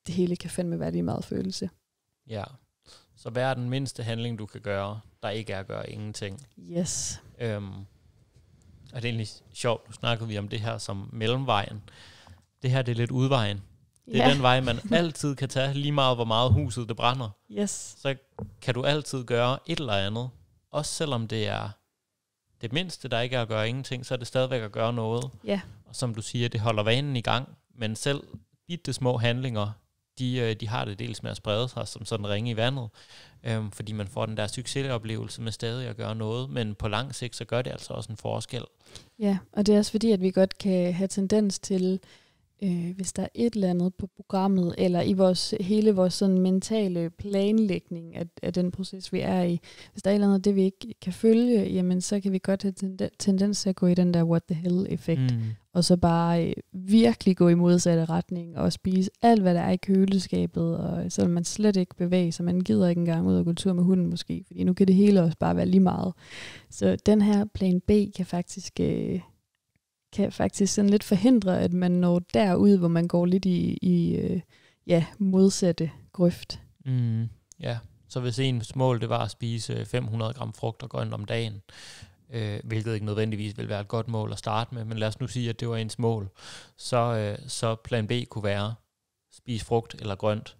det hele kan fandme være lige meget følelse. Ja. Så hvad er den mindste handling, du kan gøre, der ikke er at gøre ingenting? Yes. Øhm, og det er egentlig sjovt, nu snakkede vi om det her som mellemvejen. Det her, det er lidt udvejen. Det er ja. den vej, man altid kan tage, lige meget hvor meget huset det brænder. Yes. Så kan du altid gøre et eller andet. Også selvom det er det mindste, der ikke er at gøre ingenting, så er det stadigvæk at gøre noget. Ja. Og som du siger, det holder vanen i gang. Men selv bitte små handlinger, de, øh, de har det dels med at sprede sig som sådan ringe i vandet, øhm, fordi man får den der succesoplevelse med stadig at gøre noget, men på lang sigt, så gør det altså også en forskel. Ja, og det er også fordi, at vi godt kan have tendens til øh, hvis der er et eller andet på programmet, eller i vores hele vores sådan mentale planlægning af, af den proces, vi er i. Hvis der er et eller andet, det vi ikke kan følge, jamen så kan vi godt have tendens til at gå i den der what the hell-effekt, mm. og så bare øh, virkelig gå i modsatte retning og spise alt, hvad der er i køleskabet, og så man slet ikke bevæger sig, man gider ikke engang ud og gå tur med hunden måske, fordi nu kan det hele også bare være lige meget. Så den her plan B kan faktisk... Øh, kan faktisk sådan lidt forhindre, at man når derud, hvor man går lidt i, i øh, ja, modsatte grøft. Mm, ja, så hvis ens mål det var at spise 500 øh, gram frugt og grønt om dagen, øh, hvilket ikke nødvendigvis vil være et godt mål at starte med, men lad os nu sige, at det var ens mål, så, øh, så plan B kunne være spise frugt eller grønt.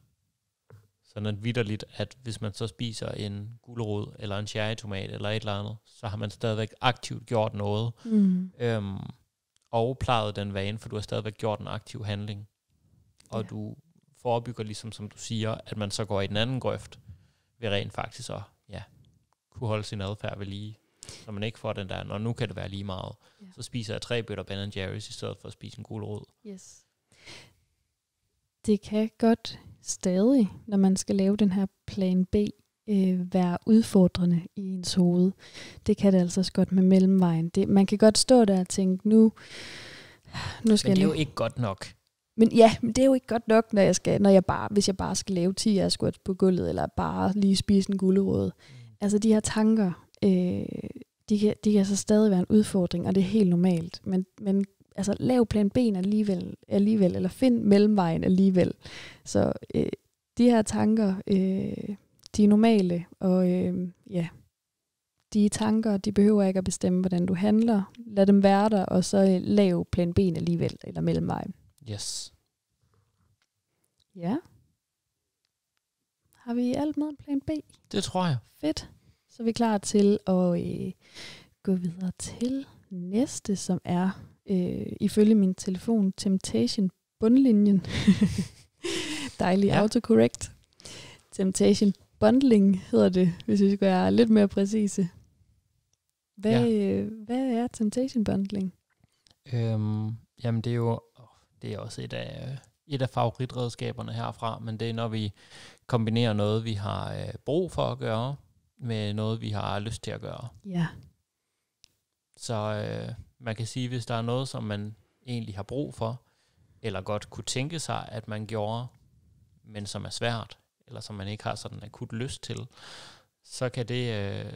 Sådan at vidderligt, at hvis man så spiser en gulerod eller en cherrytomat eller et eller andet, så har man stadigvæk aktivt gjort noget. Mm. Øhm, plejet den vane, for du har stadigvæk gjort en aktiv handling. Og ja. du forebygger ligesom, som du siger, at man så går i den anden grøft ved rent faktisk at ja, kunne holde sin adfærd ved lige. Når man ikke får den der, når nu kan det være lige meget, ja. så spiser jeg tre bøtter Ben Jerry's i stedet for at spise en rød. Yes. Det kan godt stadig, når man skal lave den her plan B, øh, være udfordrende i ens hoved. Det kan det altså også godt med mellemvejen. Det, man kan godt stå der og tænke, nu, nu skal Men det er jo ikke godt nok. Men ja, men det er jo ikke godt nok, når jeg skal, når jeg bare, hvis jeg bare skal lave 10 af squats på gulvet, eller bare lige spise en gulerod. Mm. Altså de her tanker, øh, de, kan, de kan så stadig være en udfordring, og det er helt normalt. Men, men altså, lav plan B alligevel, alligevel, eller find mellemvejen alligevel. Så øh, de her tanker, øh, de er normale, og øh, ja, de tanker, de behøver ikke at bestemme, hvordan du handler. Lad dem være der, og så øh, lav plan B alligevel, eller mellemvej. Yes. Ja. Har vi alt med plan B? Det tror jeg. Fedt. Så er vi klar til at øh, gå videre til næste, som er, øh, ifølge min telefon, Temptation bundlinjen. [laughs] Dejlig ja. autocorrect. Temptation Bundling hedder det, hvis vi skal være lidt mere præcise. Hvad, ja. Øh, hvad er temptation bundling? Øhm, jamen det er jo det er også et af, et af favoritredskaberne herfra, men det er når vi kombinerer noget, vi har øh, brug for at gøre, med noget, vi har lyst til at gøre. Ja. Så øh, man kan sige, hvis der er noget, som man egentlig har brug for, eller godt kunne tænke sig, at man gjorde, men som er svært, eller som man ikke har sådan akut lyst til, så kan det, øh,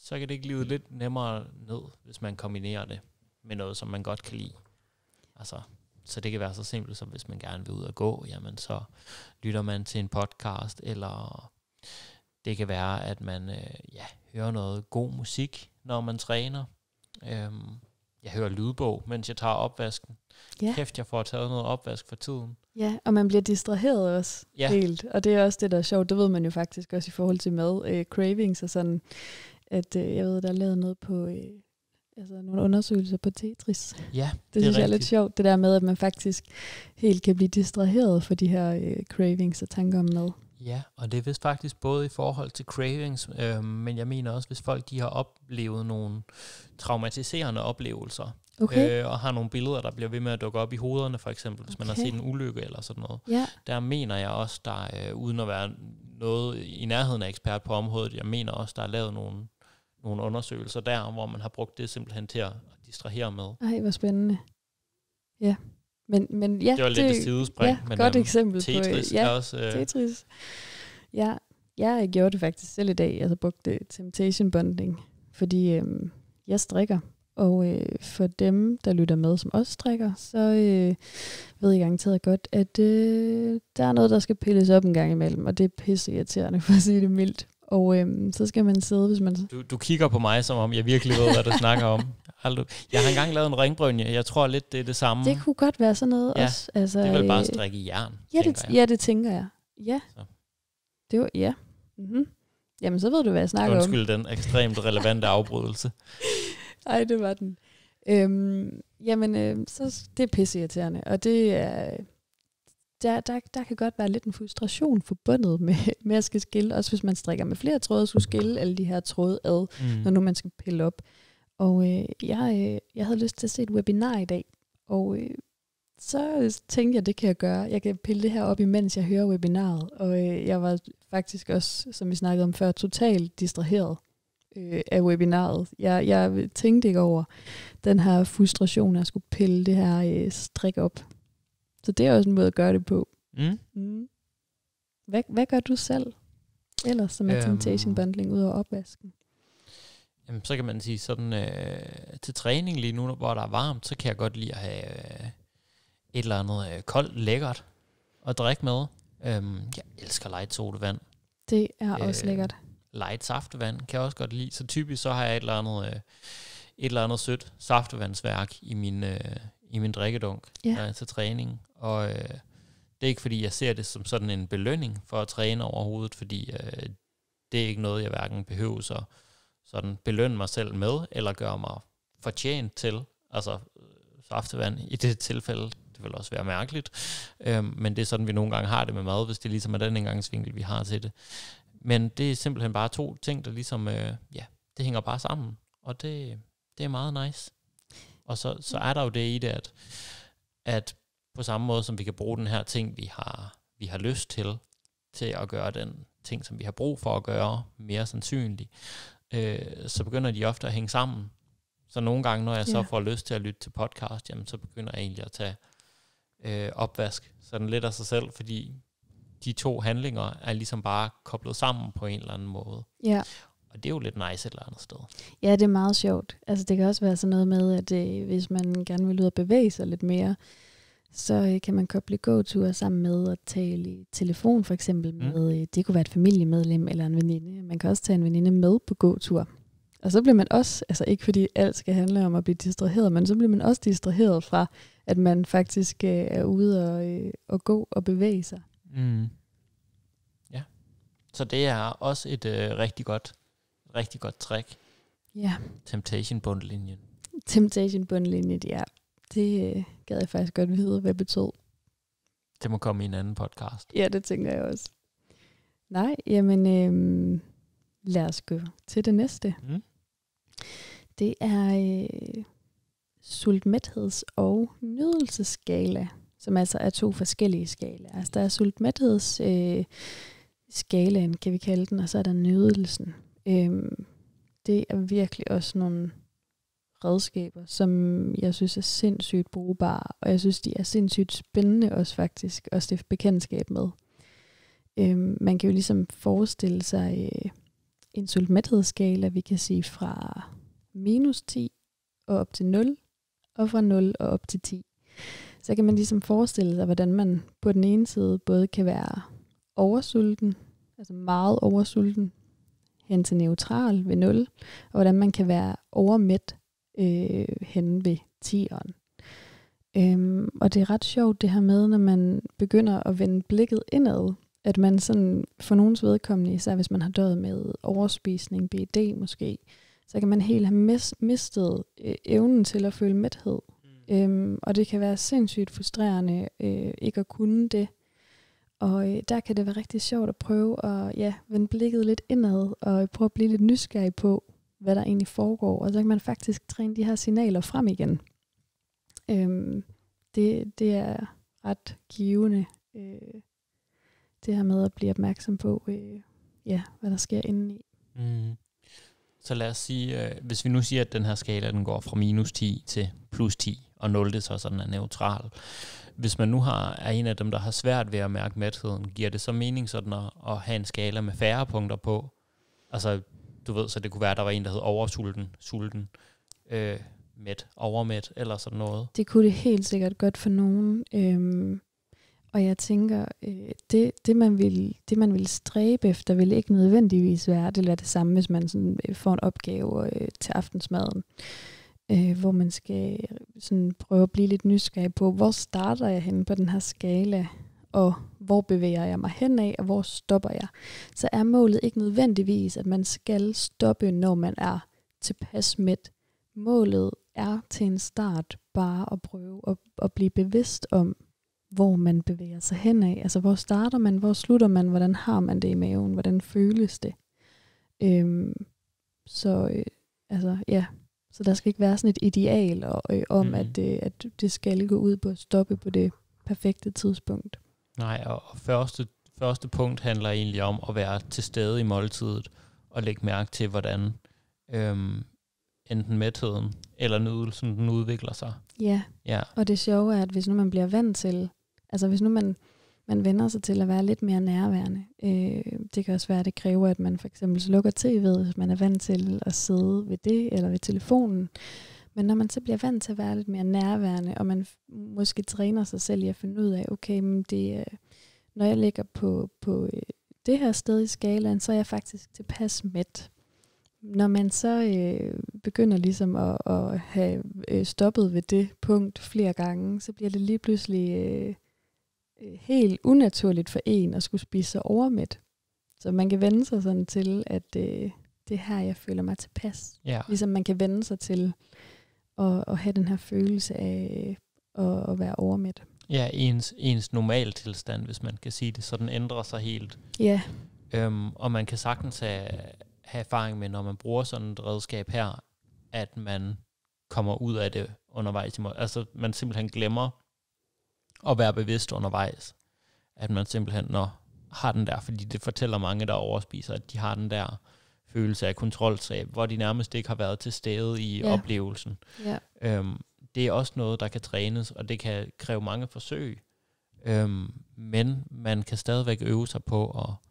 så kan det glide lidt nemmere ned, hvis man kombinerer det med noget, som man godt kan lide. Altså, så det kan være så simpelt som, hvis man gerne vil ud og gå, jamen så lytter man til en podcast, eller det kan være, at man øh, ja, hører noget god musik, når man træner. Øhm, jeg hører lydbog, mens jeg tager opvasken. Ja. Kæft, jeg får taget noget opvask for tiden. Ja, og man bliver distraheret også ja. helt. Og det er også det, der er sjovt. Det ved man jo faktisk også i forhold til mad. Øh, cravings og sådan, at øh, jeg ved, der er lavet noget på... Øh, altså nogle undersøgelser på Tetris. Ja, det, [laughs] det synes er jeg er lidt sjovt, det der med, at man faktisk helt kan blive distraheret for de her øh, cravings og tanker om mad. Ja, og det er vist faktisk både i forhold til cravings, øh, men jeg mener også, hvis folk de har oplevet nogle traumatiserende oplevelser, okay. øh, og har nogle billeder, der bliver ved med at dukke op i hovederne, for eksempel, hvis okay. man har set en ulykke eller sådan noget. Ja. Der mener jeg også, der øh, uden at være noget i nærheden af ekspert på området, jeg mener også, der er lavet nogle, nogle undersøgelser der, hvor man har brugt det simpelthen til at distrahere med. Ej, hvor spændende. Ja. Men, men ja, det var lidt det, et sidespring. Ja, men, godt um, eksempel Tetris på... Øh, ja, også, øh... Tetris. Ja, jeg gjorde det faktisk selv i dag. Altså brugte øh, Temptation Bonding, fordi øh, jeg strikker. Og øh, for dem, der lytter med, som også strikker, så øh, ved jeg garanteret godt, at øh, der er noget, der skal pilles op en gang imellem, og det er pisse irriterende, [laughs] for at sige det mildt. Og øh, så skal man sidde, hvis man... Du, du kigger på mig, som om jeg virkelig ved, hvad du snakker om. Hold op. Jeg har engang lavet en ringbrynje. Jeg tror lidt, det er det samme. Det kunne godt være sådan noget ja, også. Altså, det er vel bare at øh, strikke i jern, ja, det, jeg. Ja, det tænker jeg. Ja. Så. Det var, ja. Mm-hmm. Jamen, så ved du, hvad jeg snakker Undskyld, om. Undskyld den ekstremt relevante afbrydelse. Nej, [laughs] det var den. Øhm, jamen, øh, så, det er pisseirriterende, og det er... Der, der, der kan godt være lidt en frustration forbundet med, [laughs] med at skille, også hvis man strikker med flere tråde, så skille alle de her tråde ad, mm. når nu man skal pille op. Og øh, jeg, øh, jeg havde lyst til at se et webinar i dag, og øh, så tænkte jeg, det kan jeg gøre. Jeg kan pille det her op, imens jeg hører webinaret. Og øh, jeg var faktisk også, som vi snakkede om før, totalt distraheret øh, af webinaret. Jeg, jeg tænkte ikke over den her frustration, at skulle pille det her øh, strik op. Så det er også en måde at gøre det på. Mm. Mm. Hvad, hvad gør du selv ellers som er øhm, temptation bundling ud over opvasken? Jamen, så kan man sige sådan, øh, til træning lige nu, hvor der er varmt, så kan jeg godt lide at have øh, et eller andet øh, koldt, lækkert at drikke med. Øhm, jeg elsker light sodavand. Det er øh, også lækkert. Light saftevand kan jeg også godt lide. Så typisk så har jeg et eller andet, øh, et eller andet sødt saftevandsværk i min, øh, i min drikkedunk, ja. når jeg til træning. Og øh, det er ikke, fordi jeg ser det som sådan en belønning for at træne overhovedet, fordi øh, det er ikke noget, jeg hverken behøver så sådan belønne mig selv med, eller gøre mig fortjent til, altså saftevand i det tilfælde, det vil også være mærkeligt, øhm, men det er sådan, vi nogle gange har det med mad, hvis det ligesom er den engangsvinkel, vi har til det. Men det er simpelthen bare to ting, der ligesom, øh, ja, det hænger bare sammen, og det, det er meget nice. Og så, så er der jo det i det, at, at på samme måde som vi kan bruge den her ting, vi har, vi har lyst til, til at gøre den ting, som vi har brug for at gøre, mere sandsynlig, øh, så begynder de ofte at hænge sammen. Så nogle gange, når jeg så ja. får lyst til at lytte til podcast, jamen, så begynder jeg egentlig at tage øh, opvask sådan lidt af sig selv, fordi de to handlinger er ligesom bare koblet sammen på en eller anden måde. Ja. Og det er jo lidt nice et eller andet sted. Ja, det er meget sjovt. Altså det kan også være sådan noget med, at øh, hvis man gerne vil ud og bevæge sig lidt mere, så øh, kan man koble gåture sammen med at tale i telefon for eksempel mm. med, øh, det kunne være et familiemedlem eller en veninde. Man kan også tage en veninde med på gåtur. Og så bliver man også, altså ikke fordi alt skal handle om at blive distraheret, men så bliver man også distraheret fra, at man faktisk øh, er ude og, øh, og gå og bevæge sig. Mm. Ja, så det er også et øh, rigtig godt, rigtig godt trick. Ja. Temptation bundlinjen. Temptation bundlinje, ja. Det øh, gad jeg faktisk godt vide, hvad det betød. Det må komme i en anden podcast. Ja, det tænker jeg også. Nej, jamen øh, lad os gå til det næste. Mm. Det er øh, sultmætheds- og nydelsesskala, som altså er to forskellige skalaer. Altså der er sultmætheds... Øh, skalaen, kan vi kalde den, og så er der nydelsen. Øh, det er virkelig også nogle redskaber, som jeg synes er sindssygt brugbare, og jeg synes, de er sindssygt spændende også faktisk at stifte bekendtskab med. Øhm, man kan jo ligesom forestille sig øh, en sultmæthedsskala, vi kan sige fra minus 10 og op til 0, og fra 0 og op til 10. Så kan man ligesom forestille sig, hvordan man på den ene side både kan være oversulten, altså meget oversulten, hen til neutral ved 0, og hvordan man kan være overmæt, øh, hen ved tieren. Øhm, og det er ret sjovt det her med, når man begynder at vende blikket indad, at man sådan for nogens vedkommende, især hvis man har døjet med overspisning, BD måske, så kan man helt have mis- mistet øh, evnen til at føle mæthed. Mm. Øhm, og det kan være sindssygt frustrerende øh, ikke at kunne det. Og øh, der kan det være rigtig sjovt at prøve at ja, vende blikket lidt indad og prøve at blive lidt nysgerrig på, hvad der egentlig foregår, og så altså, kan man faktisk træne de her signaler frem igen. Øhm, det, det er ret givende, øh, det her med at blive opmærksom på, øh, ja, hvad der sker indeni. Mm. Så lad os sige, øh, hvis vi nu siger, at den her skala den går fra minus 10 til plus 10, og 0 det så sådan er neutral. Hvis man nu har, er en af dem, der har svært ved at mærke mætheden, giver det så mening sådan at, at have en skala med færre punkter på? Altså du ved, så det kunne være, at der var en, der hed oversulten, sulten, øh, mæt, overmæt eller sådan noget. Det kunne det helt sikkert godt for nogen. Øhm, og jeg tænker, øh, det, det, man vil, det man vil stræbe efter, vil ikke nødvendigvis være det, eller det samme, hvis man sådan, øh, får en opgave øh, til aftensmaden øh, hvor man skal sådan prøve at blive lidt nysgerrig på, hvor starter jeg hen på den her skala? og hvor bevæger jeg mig hen af, og hvor stopper jeg, så er målet ikke nødvendigvis, at man skal stoppe, når man er tilpas med. Målet er til en start bare at prøve at, at blive bevidst om, hvor man bevæger sig hen af. Altså, hvor starter man, hvor slutter man, hvordan har man det i maven, hvordan føles det. Øhm, så, øh, altså, ja. så der skal ikke være sådan et ideal og, øh, om, mm. at, øh, at det skal gå ud på at stoppe på det perfekte tidspunkt. Nej, og første, første punkt handler egentlig om at være til stede i måltidet og lægge mærke til, hvordan øhm, enten mætheden eller nydelsen den udvikler sig. Ja. ja, og det sjove er, at hvis nu man bliver vant til, altså hvis nu man, man vender sig til at være lidt mere nærværende, øh, det kan også være, at det kræver, at man for eksempel slukker tv'et, hvis man er vant til at sidde ved det eller ved telefonen, øh, men når man så bliver vant til at være lidt mere nærværende, og man måske træner sig selv i at finde ud af, okay, men det, øh, når jeg ligger på, på øh, det her sted i skalaen, så er jeg faktisk tilpas mæt. Når man så øh, begynder ligesom at, at have øh, stoppet ved det punkt flere gange, så bliver det lige pludselig øh, helt unaturligt for en at skulle spise sig overmæt. Så man kan vende sig sådan til, at øh, det er her, jeg føler mig tilpas. Ja. Ligesom man kan vende sig til, at, at have den her følelse af øh, at, at være overmæt. Ja, ens, ens normal tilstand, hvis man kan sige det, så den ændrer sig helt. Ja. Øhm, og man kan sagtens have, have erfaring med, når man bruger sådan et redskab her, at man kommer ud af det undervejs. Altså, man simpelthen glemmer at være bevidst undervejs. At man simpelthen når, har den der, fordi det fortæller mange, der overspiser, at de har den der følelse af kontroltab, hvor de nærmest ikke har været til stede i ja. oplevelsen. Ja. Øhm, det er også noget, der kan trænes, og det kan kræve mange forsøg. Øhm, men man kan stadigvæk øve sig på at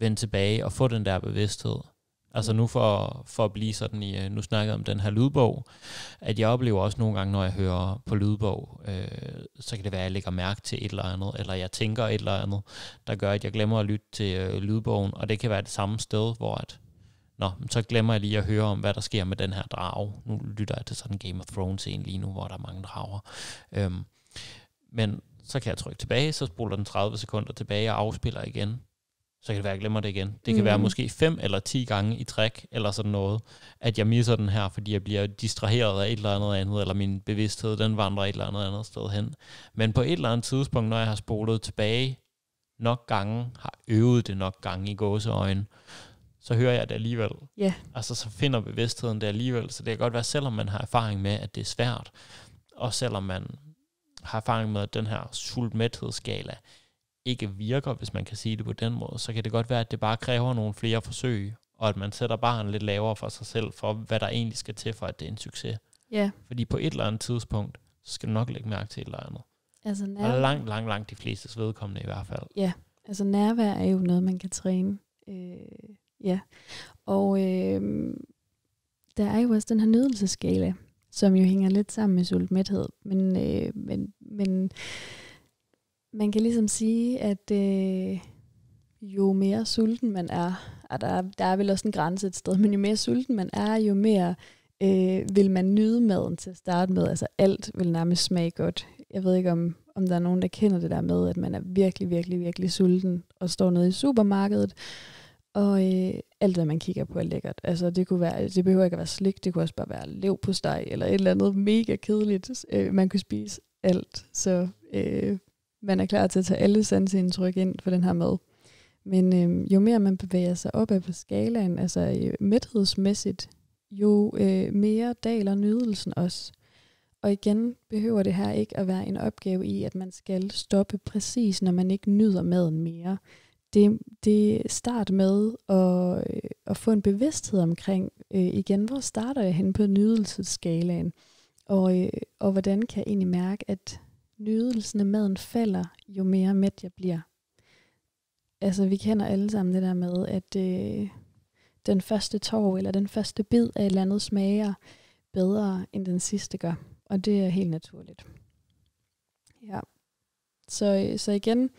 vende tilbage og få den der bevidsthed. Altså nu for, for at blive sådan i, øh, nu snakker jeg om den her lydbog, at jeg oplever også nogle gange, når jeg hører på lydbog, øh, så kan det være, at jeg lægger mærke til et eller andet, eller jeg tænker et eller andet, der gør, at jeg glemmer at lytte til øh, lydbogen, og det kan være det samme sted, hvor at Nå, så glemmer jeg lige at høre om, hvad der sker med den her drage. Nu lytter jeg til sådan Game of Thrones en lige nu, hvor der er mange drager. Øhm, men så kan jeg trykke tilbage, så spoler den 30 sekunder tilbage og afspiller igen. Så kan det være, at jeg glemmer det igen. Det kan mm. være mhm. måske 5 eller 10 gange i træk, eller sådan noget, at jeg misser den her, fordi jeg bliver distraheret af et eller andet andet, eller min bevidsthed, den vandrer et eller andet andet sted hen. Men på et eller andet tidspunkt, når jeg har spolet tilbage nok gange, har øvet det nok gange i gåseøjen, så hører jeg det alligevel. Ja. Altså, så finder bevidstheden det alligevel. Så det kan godt være, selvom man har erfaring med, at det er svært, og selvom man har erfaring med, at den her sultmæthedsskala ikke virker, hvis man kan sige det på den måde, så kan det godt være, at det bare kræver nogle flere forsøg, og at man sætter barnet lidt lavere for sig selv, for hvad der egentlig skal til, for at det er en succes. Ja. Fordi på et eller andet tidspunkt, så skal du nok lægge mærke til et eller andet. Altså nærvær... Og langt, langt, langt de fleste vedkommende i hvert fald. Ja, altså nærvær er jo noget, man kan træne. Øh Ja, og øh, der er jo også den her nydelseskala, som jo hænger lidt sammen med sultmæthed. Men, øh, men, men man kan ligesom sige, at øh, jo mere sulten man er, og der, der er vel også en grænse et sted, men jo mere sulten man er, jo mere øh, vil man nyde maden til at starte med. Altså alt vil nærmest smage godt. Jeg ved ikke, om, om der er nogen, der kender det der med, at man er virkelig, virkelig, virkelig sulten og står nede i supermarkedet, og øh, alt, hvad man kigger på, er lækkert. Altså, det, kunne være, det behøver ikke at være slik, det kunne også bare være lev på steg, eller et eller andet mega kedeligt. Øh, man kunne spise alt, så øh, man er klar til at tage alle sanseindtryk ind for den her mad. Men øh, jo mere man bevæger sig ad på skalaen, altså øh, mæthedsmæssigt, jo øh, mere daler nydelsen også. Og igen behøver det her ikke at være en opgave i, at man skal stoppe præcis, når man ikke nyder maden mere det, det start med at, øh, at få en bevidsthed omkring, øh, igen, hvor starter jeg hen på nydelsesskalaen, og, øh, og hvordan kan jeg egentlig mærke, at nydelsen af maden falder, jo mere mæt jeg bliver. Altså, vi kender alle sammen det der med, at øh, den første tår eller den første bid af et eller andet smager bedre, end den sidste gør. Og det er helt naturligt. Ja. Så, øh, så igen,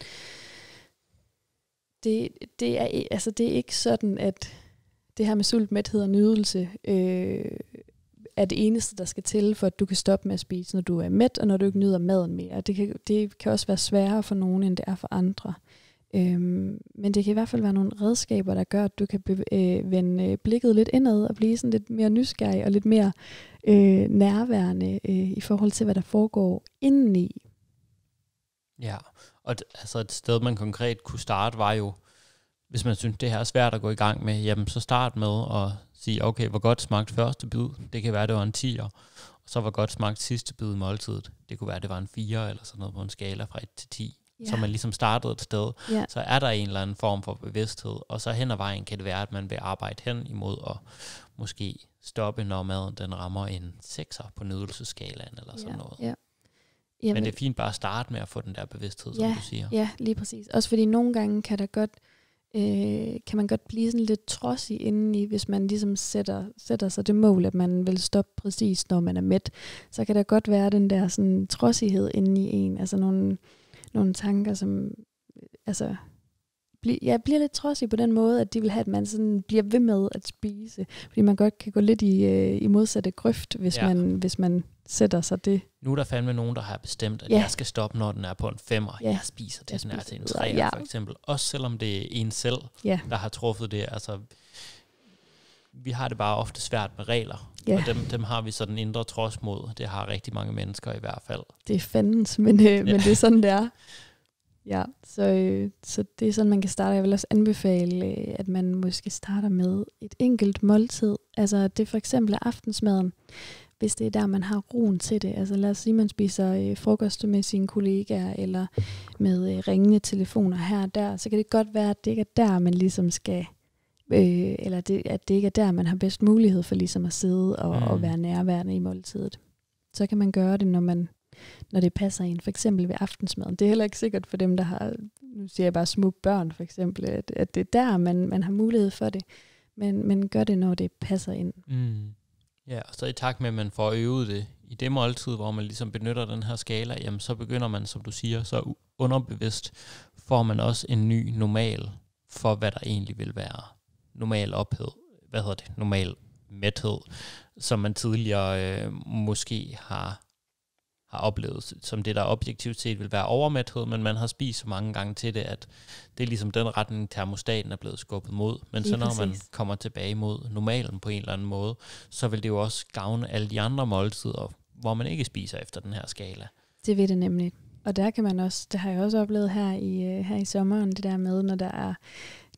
det, det, er, altså, det er ikke sådan, at det her med sult, mæthed og nydelse øh, er det eneste, der skal til, for at du kan stoppe med at spise, når du er mæt, og når du ikke nyder maden mere. Det kan, det kan også være sværere for nogen, end det er for andre. Øhm, men det kan i hvert fald være nogle redskaber, der gør, at du kan be- øh, vende øh, blikket lidt indad og blive sådan lidt mere nysgerrig og lidt mere øh, nærværende øh, i forhold til, hvad der foregår indeni. Ja, og altså et sted, man konkret kunne starte, var jo, hvis man synes, det her er svært at gå i gang med, jamen så start med at sige, okay, hvor godt smagte første bid, det kan være, det var en 10'er, og så hvor godt smagt sidste bid i måltidet, det kunne være, det var en 4 eller sådan noget på en skala fra 1 til 10. Ja. Så man ligesom startede et sted, ja. så er der en eller anden form for bevidsthed, og så hen ad vejen kan det være, at man vil arbejde hen imod at måske stoppe, når maden den rammer en 6'er på nydelsesskalaen eller sådan ja. noget. Ja. Jamen, Men det er fint bare at starte med at få den der bevidsthed, ja, som du siger. Ja, lige præcis. Også fordi nogle gange kan der godt øh, kan man godt blive sådan lidt trodsig indeni, hvis man ligesom sætter, sætter sig det mål, at man vil stoppe præcis, når man er mæt. Så kan der godt være den der sådan, trodsighed indeni en, altså nogle, nogle tanker, som øh, altså, jeg ja, bliver lidt trodsig på den måde, at de vil have, at man sådan bliver ved med at spise. Fordi man godt kan gå lidt i, øh, i modsatte grøft, hvis, ja. man, hvis man sætter sig det. Nu er der fandme nogen, der har bestemt, at ja. jeg skal stoppe, når den er på en femmer. Ja. Jeg spiser til jeg den er til en træer, ja. for eksempel. Også selvom det er en selv, ja. der har truffet det. Altså, vi har det bare ofte svært med regler, Ja. og dem, dem har vi sådan indre trods mod. Det har rigtig mange mennesker i hvert fald. Det er fandens, men, øh, ja. men det er sådan, det er. Ja, så, øh, så det er sådan, man kan starte. Jeg vil også anbefale, øh, at man måske starter med et enkelt måltid. Altså det er for eksempel aftensmaden hvis det er der, man har roen til det. Altså lad os sige, man spiser øh, frokost med sine kollegaer, eller med øh, ringende telefoner her og der, så kan det godt være, at det ikke er der, man ligesom skal, øh, eller det, at det ikke er der, man har bedst mulighed for ligesom at sidde og, mm. og være nærværende i måltidet. Så kan man gøre det, når man når det passer ind, for eksempel ved aftensmaden. Det er heller ikke sikkert for dem, der har, nu siger jeg bare små børn for eksempel, at, at det er der, man, man har mulighed for det. Men, men gør det, når det passer ind. Mm. Ja, og så i takt med, at man får øvet det i det måltid, hvor man ligesom benytter den her skala, jamen så begynder man, som du siger, så underbevidst får man også en ny normal for, hvad der egentlig vil være normal ophed, hvad hedder det, normal mæthed, som man tidligere øh, måske har har oplevet som det, der objektivt set vil være overmæthed, men man har spist så mange gange til det, at det er ligesom den retning, termostaten er blevet skubbet mod. Men så når præcis. man kommer tilbage mod normalen på en eller anden måde, så vil det jo også gavne alle de andre måltider, hvor man ikke spiser efter den her skala. Det vil det nemlig. Og der kan man også, det har jeg også oplevet her i, øh, her i sommeren, det der med, når der er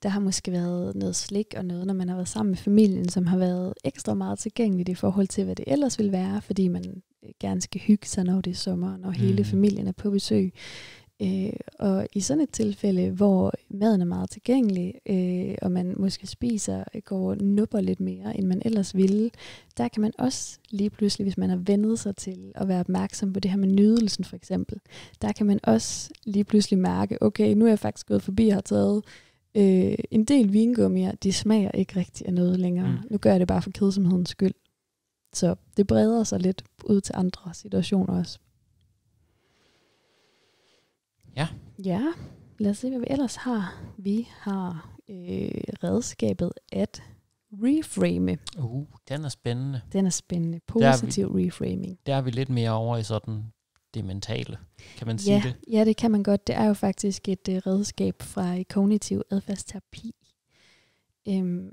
der har måske været noget slik og noget, når man har været sammen med familien, som har været ekstra meget tilgængeligt i forhold til, hvad det ellers ville være, fordi man gerne skal hygge sig, når det er sommer, når mm. hele familien er på besøg. Øh, og i sådan et tilfælde, hvor maden er meget tilgængelig, øh, og man måske spiser, øh, går nupper lidt mere, end man ellers ville, der kan man også lige pludselig, hvis man har vendet sig til at være opmærksom på det her med nydelsen for eksempel, der kan man også lige pludselig mærke, okay, nu er jeg faktisk gået forbi og har taget øh, en del vingummier, de smager ikke rigtig af noget længere. Mm. Nu gør jeg det bare for kedsomhedens skyld. Så det breder sig lidt ud til andre situationer også. Ja. Ja, lad os se, hvad vi ellers har. Vi har øh, redskabet at reframe. Uh, den er spændende. Den er spændende. Positiv der vi, reframing. Der er vi lidt mere over i sådan det mentale, kan man ja, sige det? Ja, det kan man godt. Det er jo faktisk et øh, redskab fra kognitiv adfærdsterapi, øhm,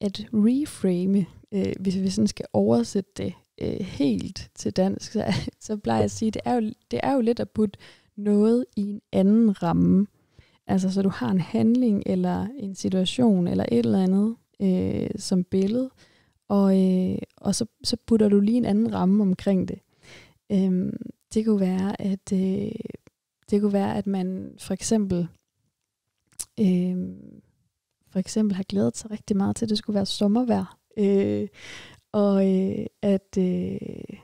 at reframe, øh, hvis vi sådan skal oversætte det øh, helt til dansk, så, [laughs] så plejer jeg at sige, det er jo, det er jo lidt at putte noget i en anden ramme. Altså så du har en handling eller en situation eller et eller andet øh, som billede, og, øh, og så, så putter du lige en anden ramme omkring det. Øh, det kunne være, at øh, det kunne være, at man for eksempel øh, for eksempel har glædet sig rigtig meget til, at det skulle være sommervejr. Øh, og øh, at øh,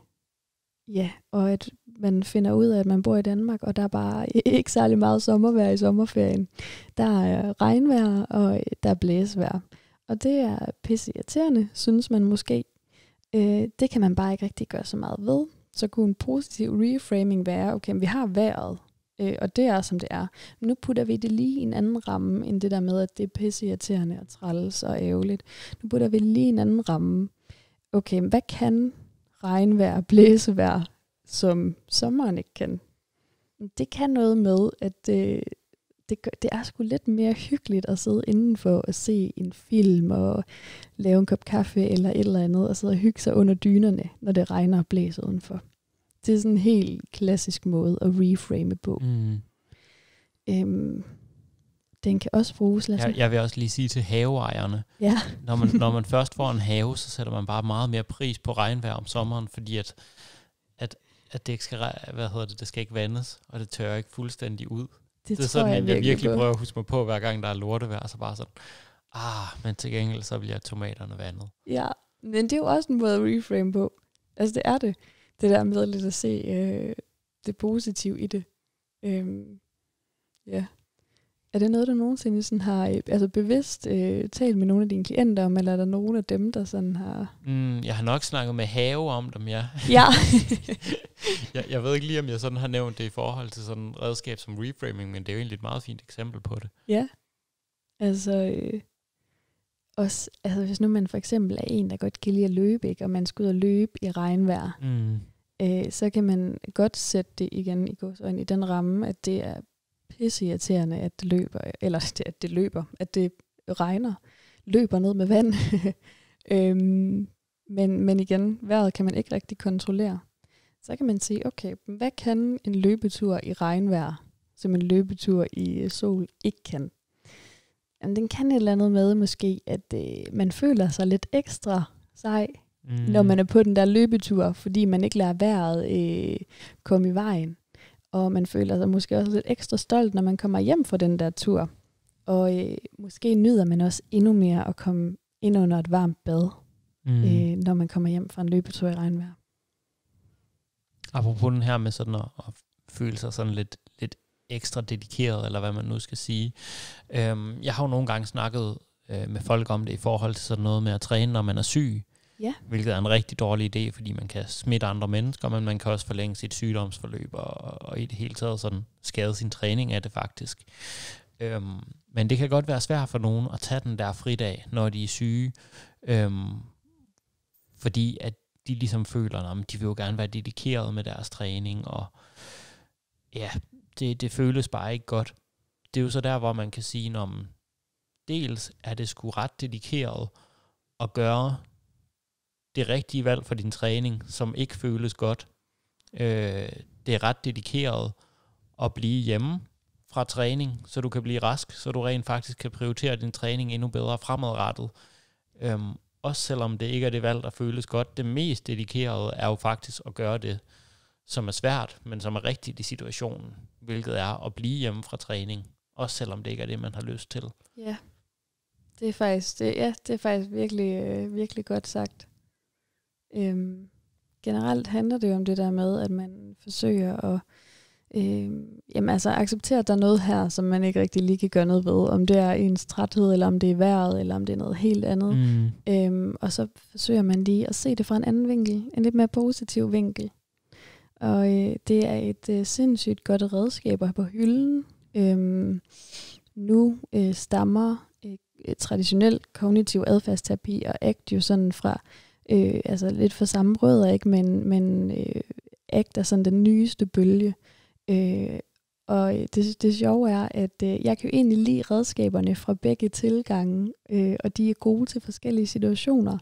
ja, og at man finder ud af, at man bor i Danmark, og der er bare [laughs] ikke særlig meget sommervejr i sommerferien. Der er regnvejr, og der er blæsevejr. Og det er pisse irriterende, synes man måske. Øh, det kan man bare ikke rigtig gøre så meget ved. Så kunne en positiv reframing være, okay, vi har vejret, Øh, og det er, som det er. Men nu putter vi det lige i en anden ramme, end det der med, at det er pisseirriterende og træls og ærgerligt. Nu putter vi lige i en anden ramme. Okay, hvad kan regnvejr og blæsevejr, som sommeren ikke kan? Det kan noget med, at øh, det, gør, det er sgu lidt mere hyggeligt at sidde indenfor og se en film og lave en kop kaffe eller et eller andet, og sidde og hygge sig under dynerne, når det regner og blæser udenfor. Det er sådan en helt klassisk måde at reframe på. Mm. Øhm, den kan også bruges. Lad os jeg, jeg vil også lige sige til haveejerne, ja. når, man, når man [laughs] først får en have, så sætter man bare meget mere pris på regnvejr om sommeren, fordi at, at, at det, ikke skal, hvad hedder det, det skal ikke vandes, og det tørrer ikke fuldstændig ud. Det, det er sådan, jeg, jeg virkelig, virkelig prøver at huske mig på, hver gang der er lortevejr, så bare sådan, ah, men til gengæld så bliver tomaterne vandet. Ja, men det er jo også en måde at reframe på. Altså det er det det der med lidt at se øh, det positive i det. Øh, ja. Er det noget, du nogensinde sådan har øh, altså bevidst øh, talt med nogle af dine klienter om, eller er der nogen af dem, der sådan har... Mm, jeg har nok snakket med Have om dem, ja. [laughs] Ja. [laughs] jeg, jeg ved ikke lige, om jeg sådan har nævnt det i forhold til sådan et redskab som reframing, men det er jo egentlig et meget fint eksempel på det. Ja. Altså, øh, også, altså hvis nu man for eksempel er en, der godt kan lide at løbe, ikke, og man skal ud og løbe i regnvejr, mm øh, så kan man godt sætte det igen i godsøjne i den ramme, at det er pisseirriterende, at det løber, eller [laughs] at det løber, at det regner, løber ned med vand. [laughs] øhm, men, men igen, vejret kan man ikke rigtig kontrollere. Så kan man sige, okay, hvad kan en løbetur i regnvejr, som en løbetur i sol ikke kan? Jamen, den kan et eller andet med måske, at øh, man føler sig lidt ekstra sej, mm. når man er på den der løbetur, fordi man ikke lader vejret øh, komme i vejen. Og man føler sig måske også lidt ekstra stolt, når man kommer hjem fra den der tur. Og øh, måske nyder man også endnu mere at komme ind under et varmt bad, mm. øh, når man kommer hjem fra en løbetur i regnvejr. Apropos den her med sådan at, at føle sig sådan lidt, lidt ekstra dedikeret, eller hvad man nu skal sige. Øhm, jeg har jo nogle gange snakket øh, med folk om det i forhold til sådan noget med at træne, når man er syg ja. hvilket er en rigtig dårlig idé, fordi man kan smitte andre mennesker, men man kan også forlænge sit sygdomsforløb og, og i det hele taget sådan skade sin træning af det faktisk. Øhm, men det kan godt være svært for nogen at tage den der fridag, når de er syge, øhm, fordi at de ligesom føler, at de vil jo gerne være dedikeret med deres træning, og ja, det, det føles bare ikke godt. Det er jo så der, hvor man kan sige, om dels er det sgu ret dedikeret at gøre det rigtige valg for din træning, som ikke føles godt. Øh, det er ret dedikeret at blive hjemme fra træning, så du kan blive rask, så du rent faktisk kan prioritere din træning endnu bedre fremadrettet. Øhm, også selvom det ikke er det valg, der føles godt. Det mest dedikerede er jo faktisk at gøre det, som er svært, men som er rigtigt i situationen, hvilket er at blive hjemme fra træning, også selvom det ikke er det, man har lyst til. Ja, det er faktisk, det, ja, det er faktisk virkelig, øh, virkelig godt sagt. Øhm, generelt handler det jo om det der med, at man forsøger at øhm, jamen altså, acceptere, at der er noget her, som man ikke rigtig lige kan gøre noget ved. Om det er ens træthed, eller om det er vejret, eller om det er noget helt andet. Mm. Øhm, og så forsøger man lige at se det fra en anden vinkel, en lidt mere positiv vinkel. Og øh, det er et øh, sindssygt godt redskab at have på hylden. Øhm, nu øh, stammer øh, traditionel kognitiv adfærdsterapi og ACT jo sådan fra øh, altså lidt for samme rødder, ikke? men, men øh, er sådan den nyeste bølge. Øh, og det, det sjove er, at øh, jeg kan jo egentlig lide redskaberne fra begge tilgange, øh, og de er gode til forskellige situationer,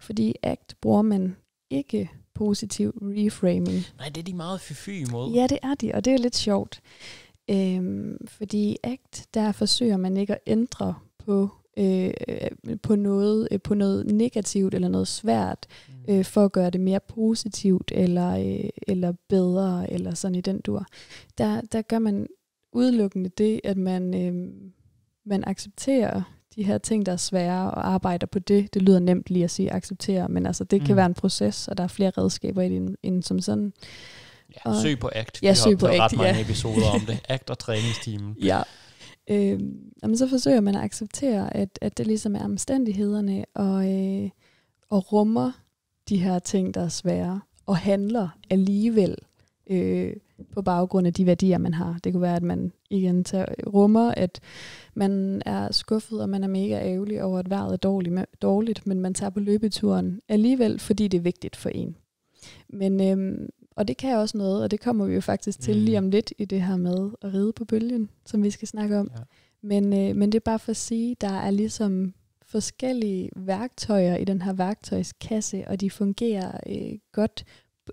fordi ACT bruger man ikke positiv reframing. Nej, det er de meget fyfy imod. Ja, det er de, og det er lidt sjovt. Øhm, fordi ACT, der forsøger man ikke at ændre på øh, på, noget, øh, på noget negativt eller noget svært, mm. øh, for at gøre det mere positivt eller, øh, eller bedre, eller sådan i den dur. Der, der gør man udelukkende det, at man, øh, man accepterer de her ting, der er svære, og arbejder på det. Det lyder nemt lige at sige acceptere, men altså, det mm. kan være en proces, og der er flere redskaber i det, end, end som sådan. Ja, og, søg på ACT. Ja, søg på ACT, ret mange episoder om det. ACT og træningsteamen. Ja, Øh, jamen, så forsøger man at acceptere, at, at det ligesom er omstændighederne, og, øh, og rummer de her ting, der er svære, og handler alligevel øh, på baggrund af de værdier, man har. Det kunne være, at man igen tager, rummer, at man er skuffet, og man er mega ærgerlig over, at vejret er dårligt, dårligt, men man tager på løbeturen alligevel, fordi det er vigtigt for en. Men, øhm, og det kan også noget, og det kommer vi jo faktisk til mm. lige om lidt i det her med at ride på bølgen, som vi skal snakke om. Ja. Men, øh, men det er bare for at sige, der er ligesom forskellige værktøjer i den her værktøjskasse, og de fungerer øh, godt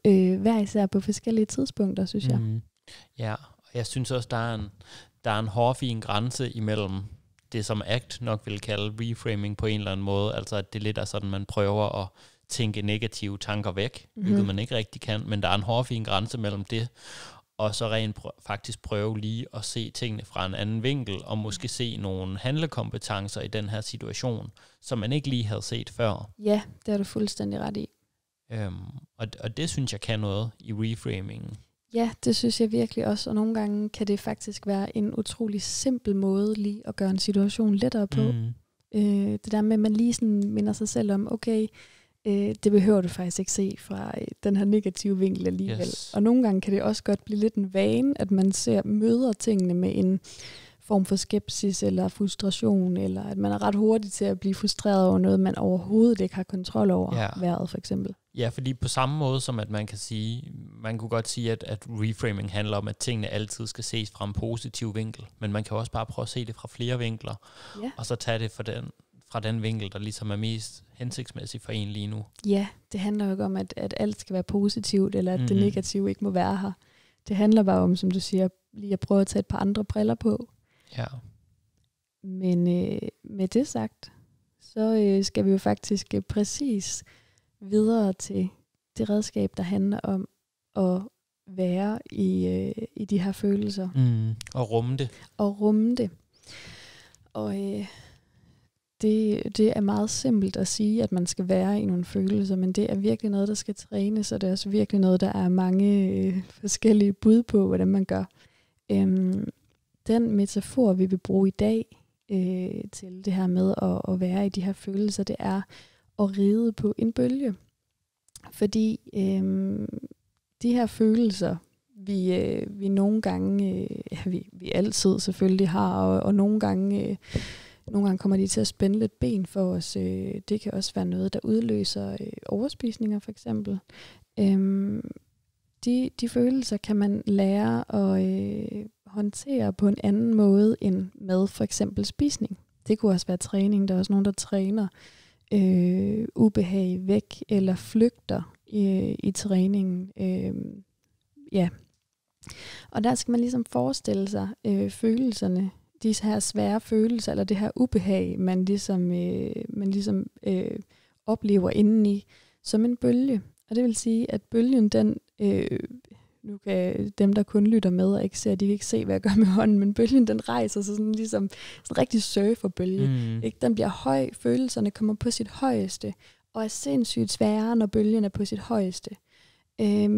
øh, hver især på forskellige tidspunkter, synes mm. jeg. Ja, og jeg synes også, der er en, der er en hårfin grænse imellem det, som ACT nok vil kalde reframing på en eller anden måde, altså at det lidt er sådan, man prøver at tænke negative tanker væk, mm-hmm. hvilket man ikke rigtig kan, men der er en hårfin grænse mellem det, og så rent prø- faktisk prøve lige at se tingene fra en anden vinkel, og måske se nogle handlekompetencer i den her situation, som man ikke lige havde set før. Ja, det har du fuldstændig ret i. Øhm, og, og det synes jeg kan noget i reframingen. Ja, det synes jeg virkelig også, og nogle gange kan det faktisk være en utrolig simpel måde lige at gøre en situation lettere på. Mm. Øh, det der med, at man lige sådan minder sig selv om, okay, øh, det behøver du faktisk ikke se fra øh, den her negative vinkel alligevel. Yes. Og nogle gange kan det også godt blive lidt en vane, at man ser møder tingene med en form for skepsis eller frustration, eller at man er ret hurtig til at blive frustreret over noget, man overhovedet ikke har kontrol over ja. vejret, for eksempel. Ja, fordi på samme måde som at man kan sige, man kunne godt sige, at, at reframing handler om, at tingene altid skal ses fra en positiv vinkel, men man kan også bare prøve at se det fra flere vinkler, ja. og så tage det fra den, fra den vinkel, der ligesom er mest hensigtsmæssigt for en lige nu. Ja, det handler jo ikke om, at, at alt skal være positivt, eller at mm-hmm. det negative ikke må være her. Det handler bare om, som du siger, lige at prøve at tage et par andre briller på. Ja. Men øh, med det sagt, så øh, skal vi jo faktisk øh, præcis videre til det redskab, der handler om at være i, øh, i de her følelser. Mm, og rumme det. Og rumme det. Og øh, det, det er meget simpelt at sige, at man skal være i nogle følelser, men det er virkelig noget, der skal trænes, og det er også virkelig noget, der er mange øh, forskellige bud på, hvordan man gør. Øhm, den metafor, vi vil bruge i dag øh, til det her med at, at være i de her følelser, det er at ride på en bølge. Fordi øh, de her følelser, vi, øh, vi nogle gange, øh, vi, vi altid selvfølgelig har, og, og nogle gange... Øh, nogle gange kommer de til at spænde lidt ben for os. Øh, det kan også være noget, der udløser øh, overspisninger for eksempel. Øhm, de, de følelser kan man lære at øh, håndtere på en anden måde end med for eksempel spisning. Det kunne også være træning. Der er også nogen, der træner øh, ubehag væk eller flygter i, i træningen. Øh, ja. Og der skal man ligesom forestille sig øh, følelserne de her svære følelser, eller det her ubehag, man ligesom, øh, man ligesom øh, oplever indeni, som en bølge. Og det vil sige, at bølgen, den, øh, nu kan dem, der kun lytter med og ikke ser, de kan ikke se, hvad jeg gør med hånden, men bølgen, den rejser sig sådan ligesom sådan en rigtig surferbølge. Mm. Ikke? Den bliver høj, følelserne kommer på sit højeste, og er sindssygt sværere, når bølgen er på sit højeste. Øh,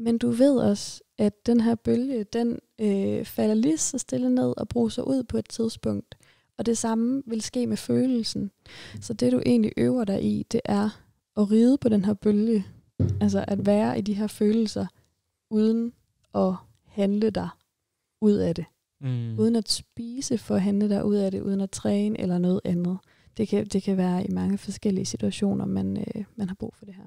men du ved også, at den her bølge, den øh, falder lige så stille ned og bruser ud på et tidspunkt. Og det samme vil ske med følelsen. Mm. Så det du egentlig øver dig i, det er at ride på den her bølge. Altså at være i de her følelser, uden at handle dig ud af det. Mm. Uden at spise for at handle dig ud af det, uden at træne eller noget andet. Det kan, det kan være i mange forskellige situationer, man, øh, man har brug for det her.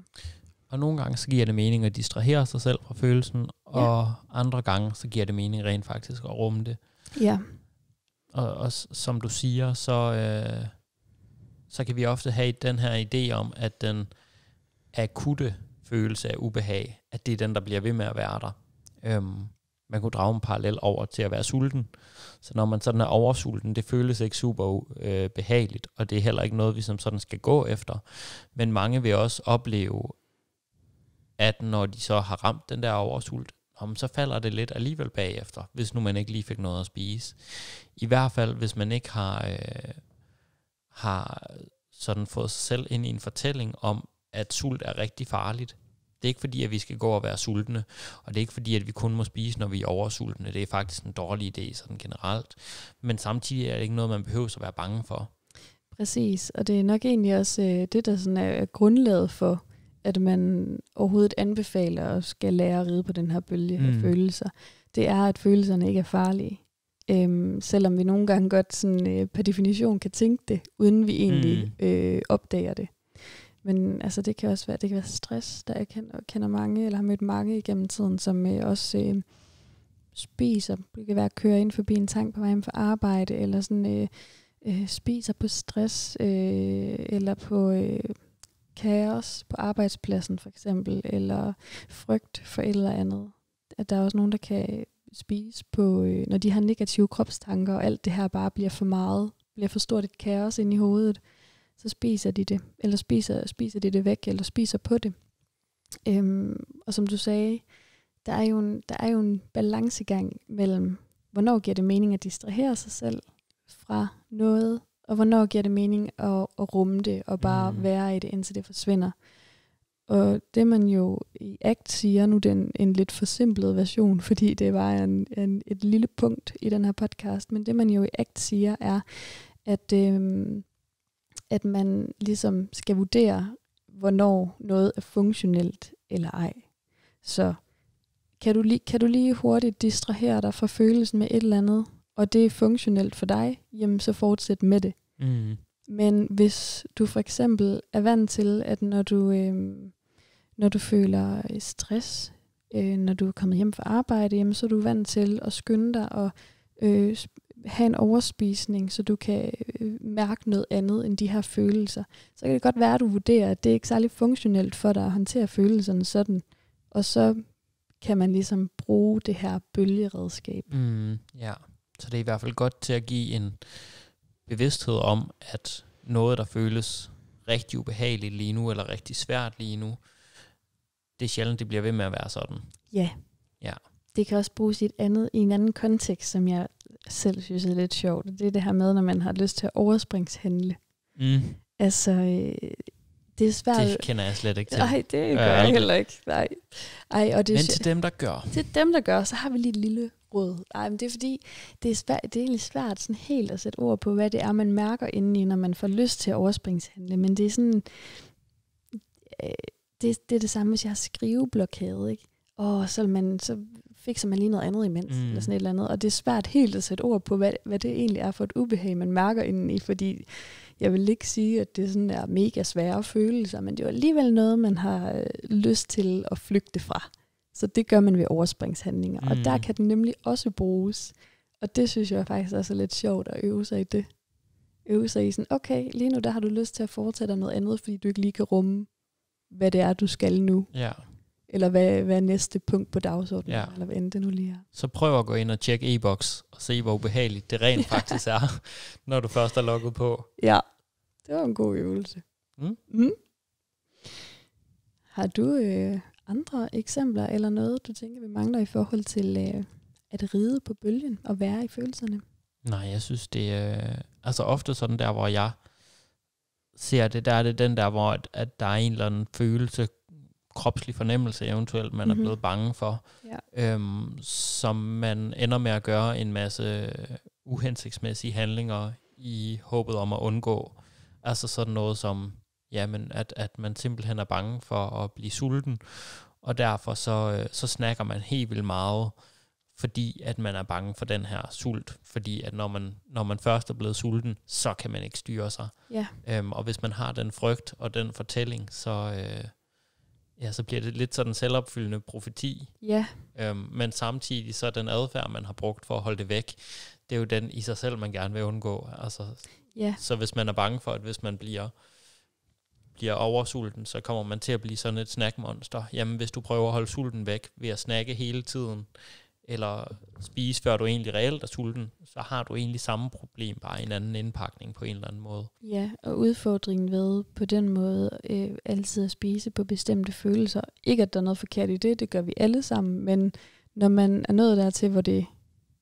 Og nogle gange så giver det mening at distrahere sig selv fra følelsen, ja. og andre gange så giver det mening rent faktisk at rumme det. Ja. Og, og som du siger, så, øh, så kan vi ofte have den her idé om, at den akutte følelse af ubehag, at det er den, der bliver ved med at være der. Øhm, man kunne drage en parallel over til at være sulten. Så når man sådan er oversulten, det føles ikke super øh, behageligt, og det er heller ikke noget, vi som sådan skal gå efter. Men mange vil også opleve, at når de så har ramt den der oversult, om så falder det lidt alligevel bagefter, hvis nu man ikke lige fik noget at spise. I hvert fald, hvis man ikke har, øh, har sådan fået sig selv ind i en fortælling om, at sult er rigtig farligt. Det er ikke fordi, at vi skal gå og være sultne, og det er ikke fordi, at vi kun må spise, når vi er oversultne. Det er faktisk en dårlig idé sådan generelt. Men samtidig er det ikke noget, man behøver at være bange for. Præcis, og det er nok egentlig også øh, det, der sådan er grundlaget for at man overhovedet anbefaler og skal lære at ride på den her bølge mm. af følelser, det er, at følelserne ikke er farlige. Øhm, selvom vi nogle gange godt sådan, øh, per definition kan tænke det, uden vi egentlig mm. øh, opdager det. Men altså, det kan også være, det kan være stress, der jeg kender, kender mange, eller har mødt mange igennem tiden, som øh, også øh, spiser. Det kan være at køre ind forbi en tank på vej hjem for arbejde, eller sådan øh, øh, spiser på stress, øh, eller på... Øh, kaos på arbejdspladsen for eksempel, eller frygt for et eller andet. At der er også nogen, der kan spise på, øh, når de har negative kropstanker, og alt det her bare bliver for meget, bliver for stort et kaos ind i hovedet, så spiser de det, eller spiser, spiser de det væk, eller spiser på det. Øhm, og som du sagde, der er, jo en, der er jo en balancegang mellem, hvornår giver det mening at distrahere sig selv fra noget, og hvornår giver det mening at, at rumme det, og bare mm. være i det, indtil det forsvinder. Og det man jo i ACT siger, nu det er en, en lidt forsimplet version, [laughs] fordi det var en, en, et lille punkt i den her podcast, men det man jo i ACT siger er, at, øhm, at man ligesom skal vurdere, hvornår noget er funktionelt eller ej. Så kan du, lige, kan du lige hurtigt distrahere dig fra følelsen med et eller andet, og det er funktionelt for dig, jamen så fortsæt med det. Mm. Men hvis du for eksempel er vant til, at når du, øh, når du føler øh, stress, øh, når du er kommet hjem fra arbejde, jamen, så er du vant til at skynde dig og øh, have en overspisning, så du kan øh, mærke noget andet end de her følelser. Så kan det godt være, at du vurderer, at det er ikke særlig funktionelt for dig at håndtere følelserne sådan. Og så kan man ligesom bruge det her bølgeredskab. Mm, ja, så det er i hvert fald godt til at give en bevidsthed om, at noget, der føles rigtig ubehageligt lige nu, eller rigtig svært lige nu, det er sjældent, det bliver ved med at være sådan. Ja. Ja. Det kan også bruges i et andet, i en anden kontekst, som jeg selv synes er lidt sjovt. Det er det her med, når man har lyst til at overspringshandle. Mm. Altså, øh, det er svært. Det kender jeg slet ikke til. Nej, det gør jeg heller ikke. Nej. Ej, og det Men til dem, der gør. Til dem, der gør, så har vi lige et lille råd. Ej, men det er fordi, det er, svært, det er egentlig svært sådan helt at sætte ord på, hvad det er, man mærker indeni, når man får lyst til at overspringshandle. Men det er sådan, øh, det, det er det samme, hvis jeg har skriveblokade, ikke? Og så, man, så fik man lige noget andet imens, mm. eller sådan et eller andet. Og det er svært helt at sætte ord på, hvad, hvad det egentlig er for et ubehag, man mærker indeni, fordi jeg vil ikke sige, at det sådan er mega svære følelser, men det er alligevel noget, man har øh, lyst til at flygte fra. Så det gør man ved overspringshandlinger. Mm. Og der mm. kan den nemlig også bruges. Og det synes jeg faktisk også er lidt sjovt at øve sig i det. Øve sig i sådan, okay, lige nu der har du lyst til at foretage dig noget andet, fordi du ikke lige kan rumme, hvad det er, du skal nu. Ja. Eller hvad, hvad er næste punkt på dagsordenen, ja. eller hvad end det nu lige er. Så prøv at gå ind og tjekke e-boks, og se, hvor ubehageligt det rent [laughs] faktisk er, når du først er logget på. Ja, det var en god øvelse. Mm. Mm. Har du øh, andre eksempler eller noget, du tænker, vi mangler i forhold til øh, at ride på bølgen og være i følelserne? Nej, jeg synes, det er øh, altså ofte sådan der, hvor jeg ser det, der er det den der, hvor at, at der er en eller anden følelse, kropslig fornemmelse eventuelt, man mm-hmm. er mhm. blevet bange for, ja. øhm, som man ender med at gøre en masse uhensigtsmæssige handlinger i håbet om at undgå. Altså sådan noget som jamen, at, at man simpelthen er bange for at blive sulten, og derfor så, øh, så snakker man helt vildt meget, fordi at man er bange for den her sult, fordi at når man, når man først er blevet sulten, så kan man ikke styre sig. Ja. Øhm, og hvis man har den frygt og den fortælling, så, øh, ja, så bliver det lidt sådan en selvopfyldende profeti. Ja. Øhm, men samtidig så den adfærd, man har brugt for at holde det væk, det er jo den i sig selv, man gerne vil undgå. Altså, ja. Så hvis man er bange for, at hvis man bliver bliver oversulten, så kommer man til at blive sådan et snackmonster. Jamen, hvis du prøver at holde sulten væk ved at snakke hele tiden, eller spise, før du egentlig reelt er sulten, så har du egentlig samme problem, bare en anden indpakning på en eller anden måde. Ja, og udfordringen ved på den måde øh, altid at spise på bestemte følelser. Ikke at der er noget forkert i det, det gør vi alle sammen, men når man er nået dertil, hvor det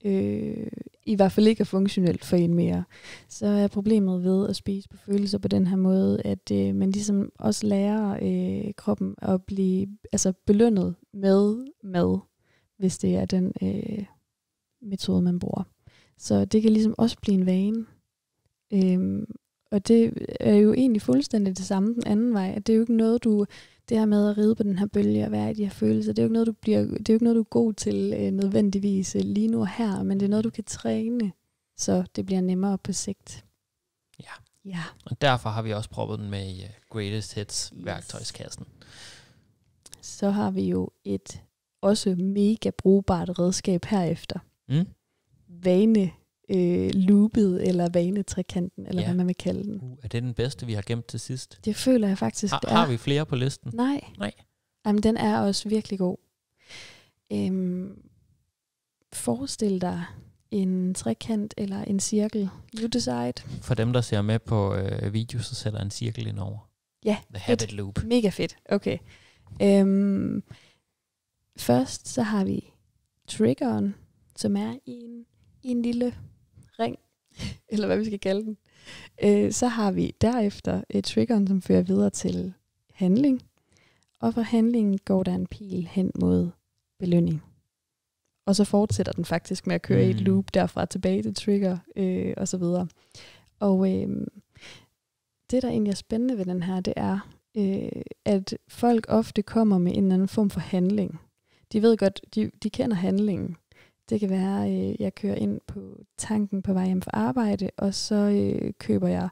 øh, i hvert fald ikke er funktionelt for en mere, så er problemet ved at spise på følelser på den her måde, at øh, man ligesom også lærer øh, kroppen at blive altså belønnet med mad, hvis det er den øh, metode, man bruger. Så det kan ligesom også blive en vane. Øh, og det er jo egentlig fuldstændig det samme den anden vej. det er jo ikke noget, du det her med at ride på den her bølge og være i de her følelser, det er jo ikke noget, du, bliver, det er jo ikke noget, du er god til øh, nødvendigvis øh, lige nu og her, men det er noget, du kan træne, så det bliver nemmere på sigt. Ja. ja. Og derfor har vi også proppet den med i øh, Greatest Hits yes. værktøjskassen. Så har vi jo et også mega brugbart redskab herefter. Mm. Vane øh, loopet eller vanetrekanten, eller ja. hvad man vil kalde den. Uh, er det den bedste, vi har gemt til sidst? Det føler jeg faktisk, har, det er. Har vi flere på listen? Nej. Nej. Jamen, den er også virkelig god. Øhm, forestil dig en trekant eller en cirkel. You decide. For dem, der ser med på øh, video, så sætter en cirkel ind over. Ja, The habit fedt. loop. Mega fedt. Okay. Øhm, først så har vi triggeren, som er en, en lille [laughs] eller hvad vi skal kalde den. Øh, så har vi derefter et triggeren, som fører videre til handling. Og fra handlingen går der en pil hen mod belønning. Og så fortsætter den faktisk med at køre mm. i et mm. loop derfra tilbage til trigger øh, og så videre. Og øh, det, der egentlig er spændende ved den her, det er, øh, at folk ofte kommer med en eller anden form for handling. De ved godt, de, de kender handlingen. Det kan være, at øh, jeg kører ind på tanken på vej hjem fra arbejde, og så øh, køber jeg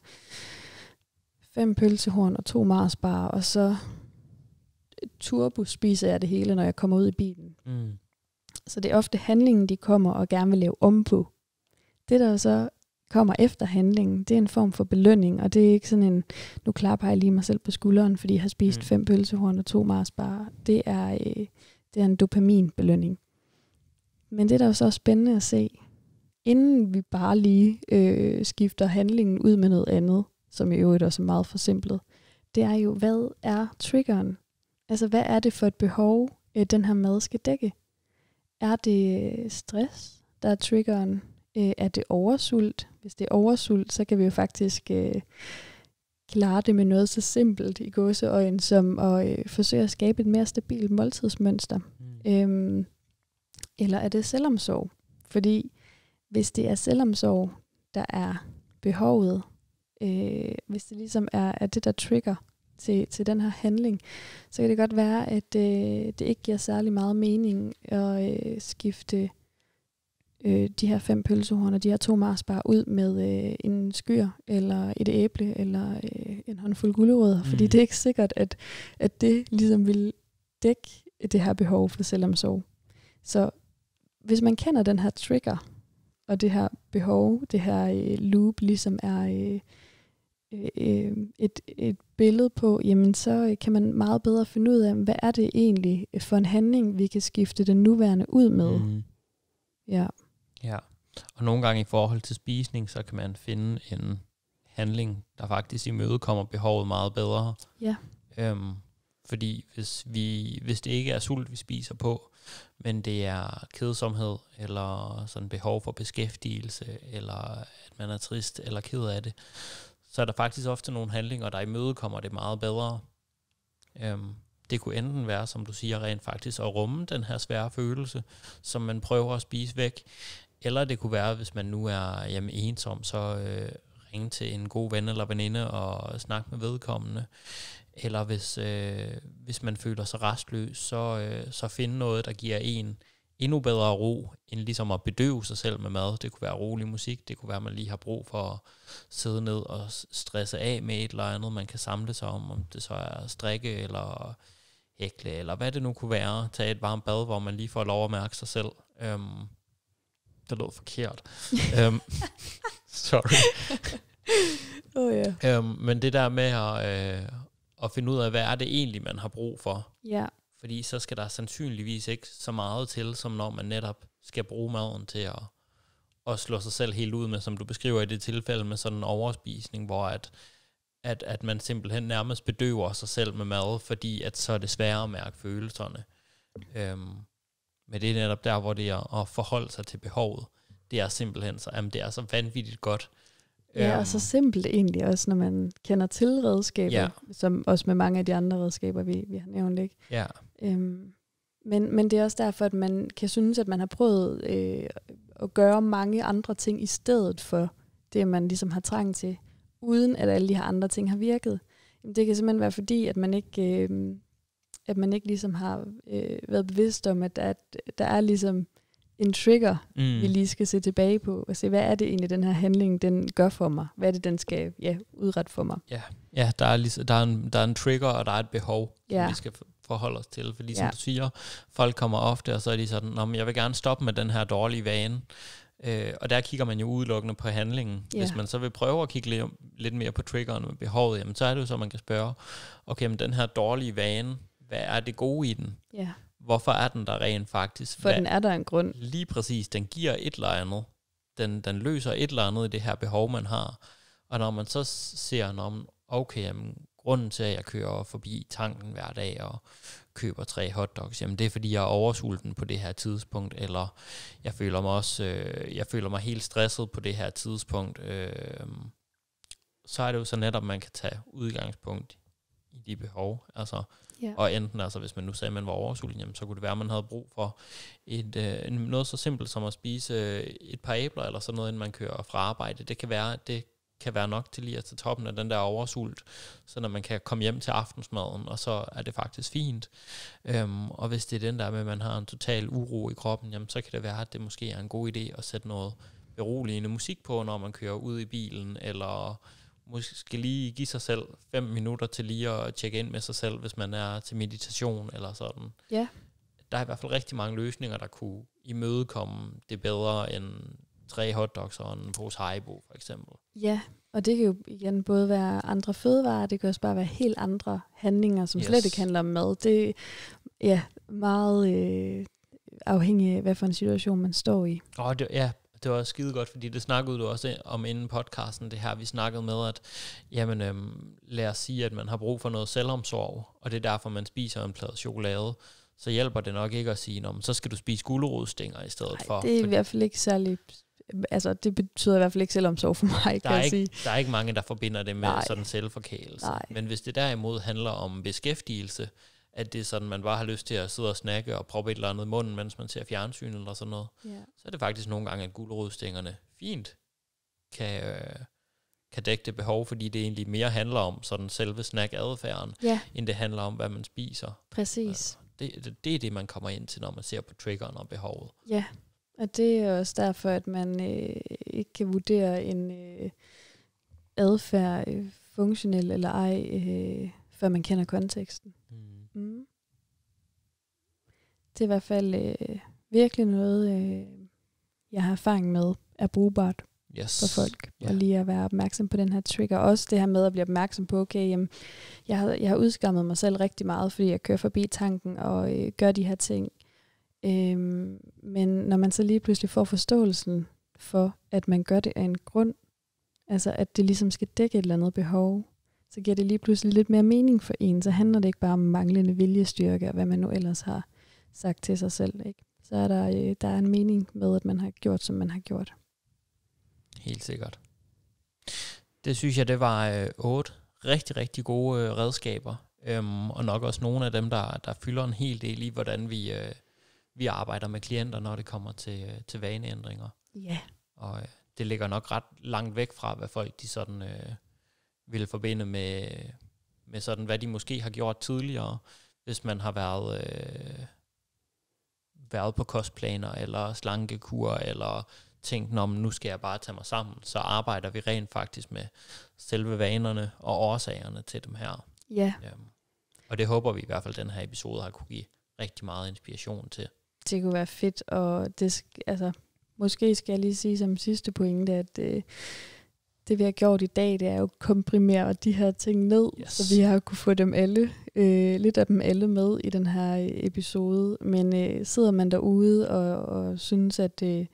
fem pølsehorn og to marsbar, og så øh, turbo spiser jeg det hele, når jeg kommer ud i bilen. Mm. Så det er ofte handlingen, de kommer og gerne vil lave om på. Det, der så kommer efter handlingen, det er en form for belønning, og det er ikke sådan en, nu klapper jeg lige mig selv på skulderen, fordi jeg har spist mm. fem pølsehorn og to marsbar. Det er, øh, det er en dopaminbelønning. Men det, der er så spændende at se, inden vi bare lige øh, skifter handlingen ud med noget andet, som i øvrigt også er meget forsimplet, det er jo, hvad er triggeren? Altså, hvad er det for et behov, øh, den her mad skal dække? Er det øh, stress, der er triggeren? Øh, er det oversult? Hvis det er oversult, så kan vi jo faktisk øh, klare det med noget så simpelt i gåseøjen, som at øh, forsøge at skabe et mere stabilt måltidsmønster. Mm. Øhm, eller er det selvomsorg? Fordi hvis det er selvomsorg, der er behovet, øh, hvis det ligesom er, er det, der trigger til, til den her handling, så kan det godt være, at øh, det ikke giver særlig meget mening at øh, skifte øh, de her fem pølsehorn og de her to marsbar ud med øh, en skyr, eller et æble, eller øh, en håndfuld gulerødder, mm. fordi det er ikke sikkert, at, at det ligesom vil dække det her behov for selvomsorg. Så hvis man kender den her trigger, og det her behov, det her øh, loop, ligesom er øh, øh, et, et billede på, jamen så øh, kan man meget bedre finde ud af, hvad er det egentlig for en handling, vi kan skifte den nuværende ud med. Mm. Ja. Ja, og nogle gange i forhold til spisning, så kan man finde en handling, der faktisk imødekommer behovet meget bedre. Ja. Øhm, fordi hvis, vi, hvis det ikke er sult, vi spiser på, men det er kedsomhed, eller sådan behov for beskæftigelse, eller at man er trist eller ked af det, så er der faktisk ofte nogle handlinger, der imødekommer det meget bedre. Øhm, det kunne enten være, som du siger, rent faktisk at rumme den her svære følelse, som man prøver at spise væk, eller det kunne være, hvis man nu er jamen, ensom, så øh, ringe til en god ven eller veninde og snakke med vedkommende eller hvis, øh, hvis man føler sig restløs, så, øh, så finde noget, der giver en endnu bedre ro, end ligesom at bedøve sig selv med mad. Det kunne være rolig musik, det kunne være, at man lige har brug for at sidde ned og stresse af med et eller andet, man kan samle sig om, om det så er at strikke eller hækle, eller hvad det nu kunne være. Tage et varmt bad, hvor man lige får lov at mærke sig selv. Øhm, det lød forkert. [laughs] øhm, sorry. oh, yeah. øhm, men det der med at... Øh, at finde ud af, hvad er det egentlig, man har brug for. Ja. Fordi så skal der sandsynligvis ikke så meget til, som når man netop skal bruge maden til at, at slå sig selv helt ud med, som du beskriver i det tilfælde med sådan en overspisning, hvor at, at, at man simpelthen nærmest bedøver sig selv med mad, fordi at så er det sværere at mærke følelserne. Øhm, men det er netop der, hvor det er at forholde sig til behovet. Det er simpelthen så, jamen det er så vanvittigt godt, Ja, og så simpelt egentlig også, når man kender til redskaber, ja. som også med mange af de andre redskaber, vi, vi har nævnt, ikke? Ja. Øhm, men, men det er også derfor, at man kan synes, at man har prøvet øh, at gøre mange andre ting i stedet for det, man ligesom har trang til, uden at alle de her andre ting har virket. Jamen, det kan simpelthen være fordi, at man ikke, øh, at man ikke ligesom har øh, været bevidst om, at, at der er ligesom en trigger, mm. vi lige skal se tilbage på, og se, hvad er det egentlig, den her handling, den gør for mig? Hvad er det, den skal ja, udrette for mig? Ja, ja der, er ligesom, der, er en, der er en trigger, og der er et behov, ja. som vi skal forholde os til. Fordi som ja. du siger, folk kommer ofte, og så er de sådan, men jeg vil gerne stoppe med den her dårlige vane. Øh, og der kigger man jo udelukkende på handlingen. Ja. Hvis man så vil prøve at kigge lidt, lidt mere på triggeren med behovet, jamen, så er det jo så, man kan spørge, okay, men den her dårlige vane, hvad er det gode i den? Ja. Hvorfor er den der rent faktisk? For Hvad? den er der en grund. Lige præcis, den giver et eller andet. Den, den løser et eller andet i det her behov, man har. Og når man så ser, når okay, jamen, grunden til, at jeg kører forbi tanken hver dag og køber tre hotdogs, jamen det er, fordi jeg er oversulten på det her tidspunkt, eller jeg føler mig også, øh, jeg føler mig helt stresset på det her tidspunkt, øh, så er det jo så netop, at man kan tage udgangspunkt i de behov. Altså, Yeah. Og enten, altså hvis man nu sagde, at man var oversulten, jamen, så kunne det være, at man havde brug for et, øh, noget så simpelt som at spise øh, et par æbler eller sådan noget, inden man kører fra arbejde. Det kan være, det kan være nok til lige at tage toppen af den der oversult, så når man kan komme hjem til aftensmaden, og så er det faktisk fint. Øhm, og hvis det er den der med, at man har en total uro i kroppen, jamen, så kan det være, at det måske er en god idé at sætte noget beroligende musik på, når man kører ud i bilen, eller måske lige give sig selv fem minutter til lige at tjekke ind med sig selv, hvis man er til meditation eller sådan. Ja. Der er i hvert fald rigtig mange løsninger, der kunne imødekomme det bedre end tre hotdogs og en pose Haribo, for eksempel. Ja, og det kan jo igen både være andre fødevarer, det kan også bare være helt andre handlinger, som yes. slet ikke handler om mad. Det er ja, meget øh, afhængigt af, hvad for en situation man står i. Og det, ja, det var skide godt, fordi det snakkede du også om inden podcasten, det her vi snakkede med, at jamen, øhm, lad os sige, at man har brug for noget selvomsorg, og det er derfor, man spiser en plade chokolade, så hjælper det nok ikke at sige, Nå, så skal du spise gulerodstænger i stedet Ej, for. det er fordi... i hvert fald ikke særlig altså det betyder i hvert fald ikke selvomsorg for mig, der kan er jeg ikke, sige. Der er ikke mange, der forbinder det med Ej. sådan selvforkælelse. Men hvis det derimod handler om beskæftigelse, at det er sådan, man bare har lyst til at sidde og snakke og proppe et eller andet i munden, mens man ser fjernsyn eller sådan noget, yeah. så er det faktisk nogle gange, at guldrødstængerne fint kan, øh, kan dække det behov, fordi det egentlig mere handler om sådan selve snakadfærden, yeah. end det handler om, hvad man spiser. Præcis. Ja, altså, det, det, det er det, man kommer ind til, når man ser på triggeren og behovet. Ja, yeah. og det er også derfor, at man øh, ikke kan vurdere en øh, adfærd øh, funktionel eller ej, øh, før man kender konteksten. Mm. Det er i hvert fald øh, virkelig noget, øh, jeg har erfaring med, er brugbart yes. for folk. Yeah. Og lige at være opmærksom på den her trigger. Også det her med at blive opmærksom på, okay, jamen, jeg, har, jeg har udskammet mig selv rigtig meget, fordi jeg kører forbi tanken og øh, gør de her ting. Øhm, men når man så lige pludselig får forståelsen for, at man gør det af en grund, altså at det ligesom skal dække et eller andet behov, så giver det lige pludselig lidt mere mening for en. Så handler det ikke bare om manglende viljestyrke og hvad man nu ellers har sagt til sig selv. Ikke? Så er der, øh, der er en mening med, at man har gjort, som man har gjort. Helt sikkert. Det synes jeg, det var øh, otte rigtig, rigtig gode øh, redskaber. Øhm, og nok også nogle af dem, der, der fylder en hel del i, hvordan vi, øh, vi arbejder med klienter, når det kommer til, øh, til vaneændringer. Ja. Yeah. Og øh, det ligger nok ret langt væk fra, hvad folk de sådan... Øh, vil forbinde med, med sådan, hvad de måske har gjort tidligere, hvis man har været, øh, været på kostplaner, eller slankekur, eller tænkt, om nu skal jeg bare tage mig sammen, så arbejder vi rent faktisk med selve vanerne og årsagerne til dem her. Ja. ja. Øhm, og det håber vi i hvert fald, at den her episode har kunne give rigtig meget inspiration til. Det kunne være fedt, og det, altså, måske skal jeg lige sige som sidste pointe, at øh, det vi har gjort i dag, det er jo at komprimere de her ting ned, yes. så vi har kunne få dem alle, øh, lidt af dem alle med i den her øh, episode. Men øh, sidder man derude og, og synes, at øh,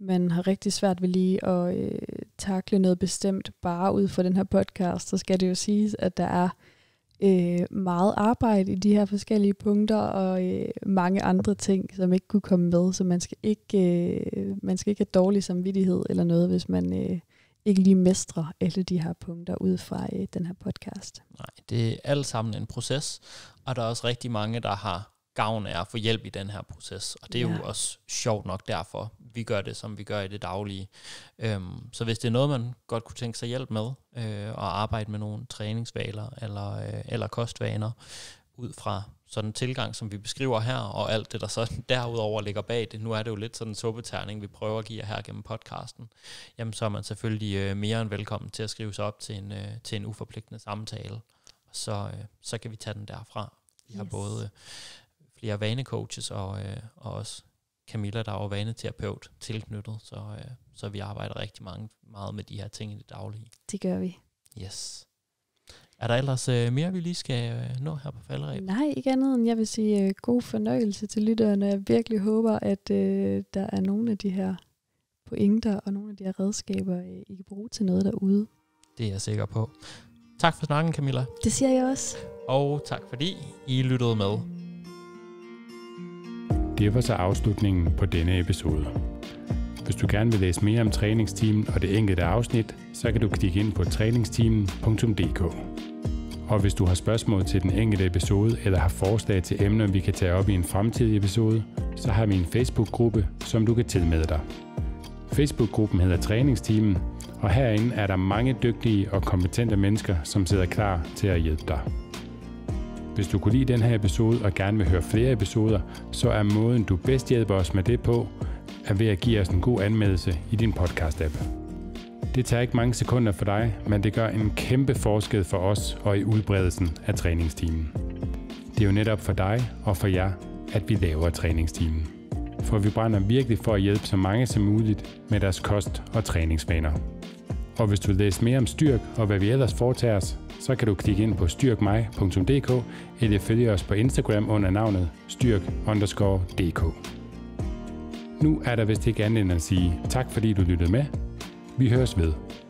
man har rigtig svært ved lige at øh, takle noget bestemt bare ud for den her podcast, så skal det jo siges, at der er øh, meget arbejde i de her forskellige punkter og øh, mange andre ting, som ikke kunne komme med. Så man skal ikke, øh, man skal ikke have dårlig samvittighed eller noget, hvis man... Øh, ikke lige mestre alle de her punkter ud fra øh, den her podcast. Nej, det er alt sammen en proces, og der er også rigtig mange, der har gavn af at få hjælp i den her proces, og det er ja. jo også sjovt nok derfor, vi gør det, som vi gør i det daglige. Øhm, så hvis det er noget, man godt kunne tænke sig hjælp med, øh, arbejde med nogle træningsvaler eller, øh, eller kostvaner, ud fra sådan en tilgang, som vi beskriver her, og alt det, der så [laughs] derudover ligger bag det. Nu er det jo lidt sådan en suppeterning, vi prøver at give jer her gennem podcasten. Jamen, så er man selvfølgelig øh, mere end velkommen til at skrive sig op til en, øh, til en uforpligtende samtale. Og så, øh, så kan vi tage den derfra. Vi yes. har både øh, flere vanecoaches og, øh, og også Camilla, der er vaneterapeut tilknyttet, så, øh, så vi arbejder rigtig mange, meget med de her ting i det daglige. Det gør vi. Yes. Er der ellers øh, mere, vi lige skal øh, nå her på falderæb? Nej, ikke andet end jeg vil sige øh, god fornøjelse til lytterne. Jeg virkelig håber, at øh, der er nogle af de her pointer og nogle af de her redskaber, øh, I kan bruge til noget derude. Det er jeg sikker på. Tak for snakken, Camilla. Det siger jeg også. Og tak fordi I lyttede med. Det var så afslutningen på denne episode. Hvis du gerne vil læse mere om træningsteamen og det enkelte afsnit, så kan du klikke ind på træningsteamen.dk. Og hvis du har spørgsmål til den enkelte episode eller har forslag til emner, vi kan tage op i en fremtidig episode, så har vi en Facebook-gruppe, som du kan tilmelde dig. Facebook-gruppen hedder Træningsteamen, og herinde er der mange dygtige og kompetente mennesker, som sidder klar til at hjælpe dig. Hvis du kunne lide den her episode og gerne vil høre flere episoder, så er måden, du bedst hjælper os med det på, er ved at give os en god anmeldelse i din podcast-app. Det tager ikke mange sekunder for dig, men det gør en kæmpe forskel for os og i udbredelsen af træningstimen. Det er jo netop for dig og for jer, at vi laver træningstimen. For vi brænder virkelig for at hjælpe så mange som muligt med deres kost og træningsvaner. Og hvis du vil læse mere om styrk og hvad vi ellers foretager os, så kan du klikke ind på styrkmig.dk eller følge os på Instagram under navnet styrk_dk. Nu er der vist ikke andet end at sige tak, fordi du lyttede med. Vi høres ved.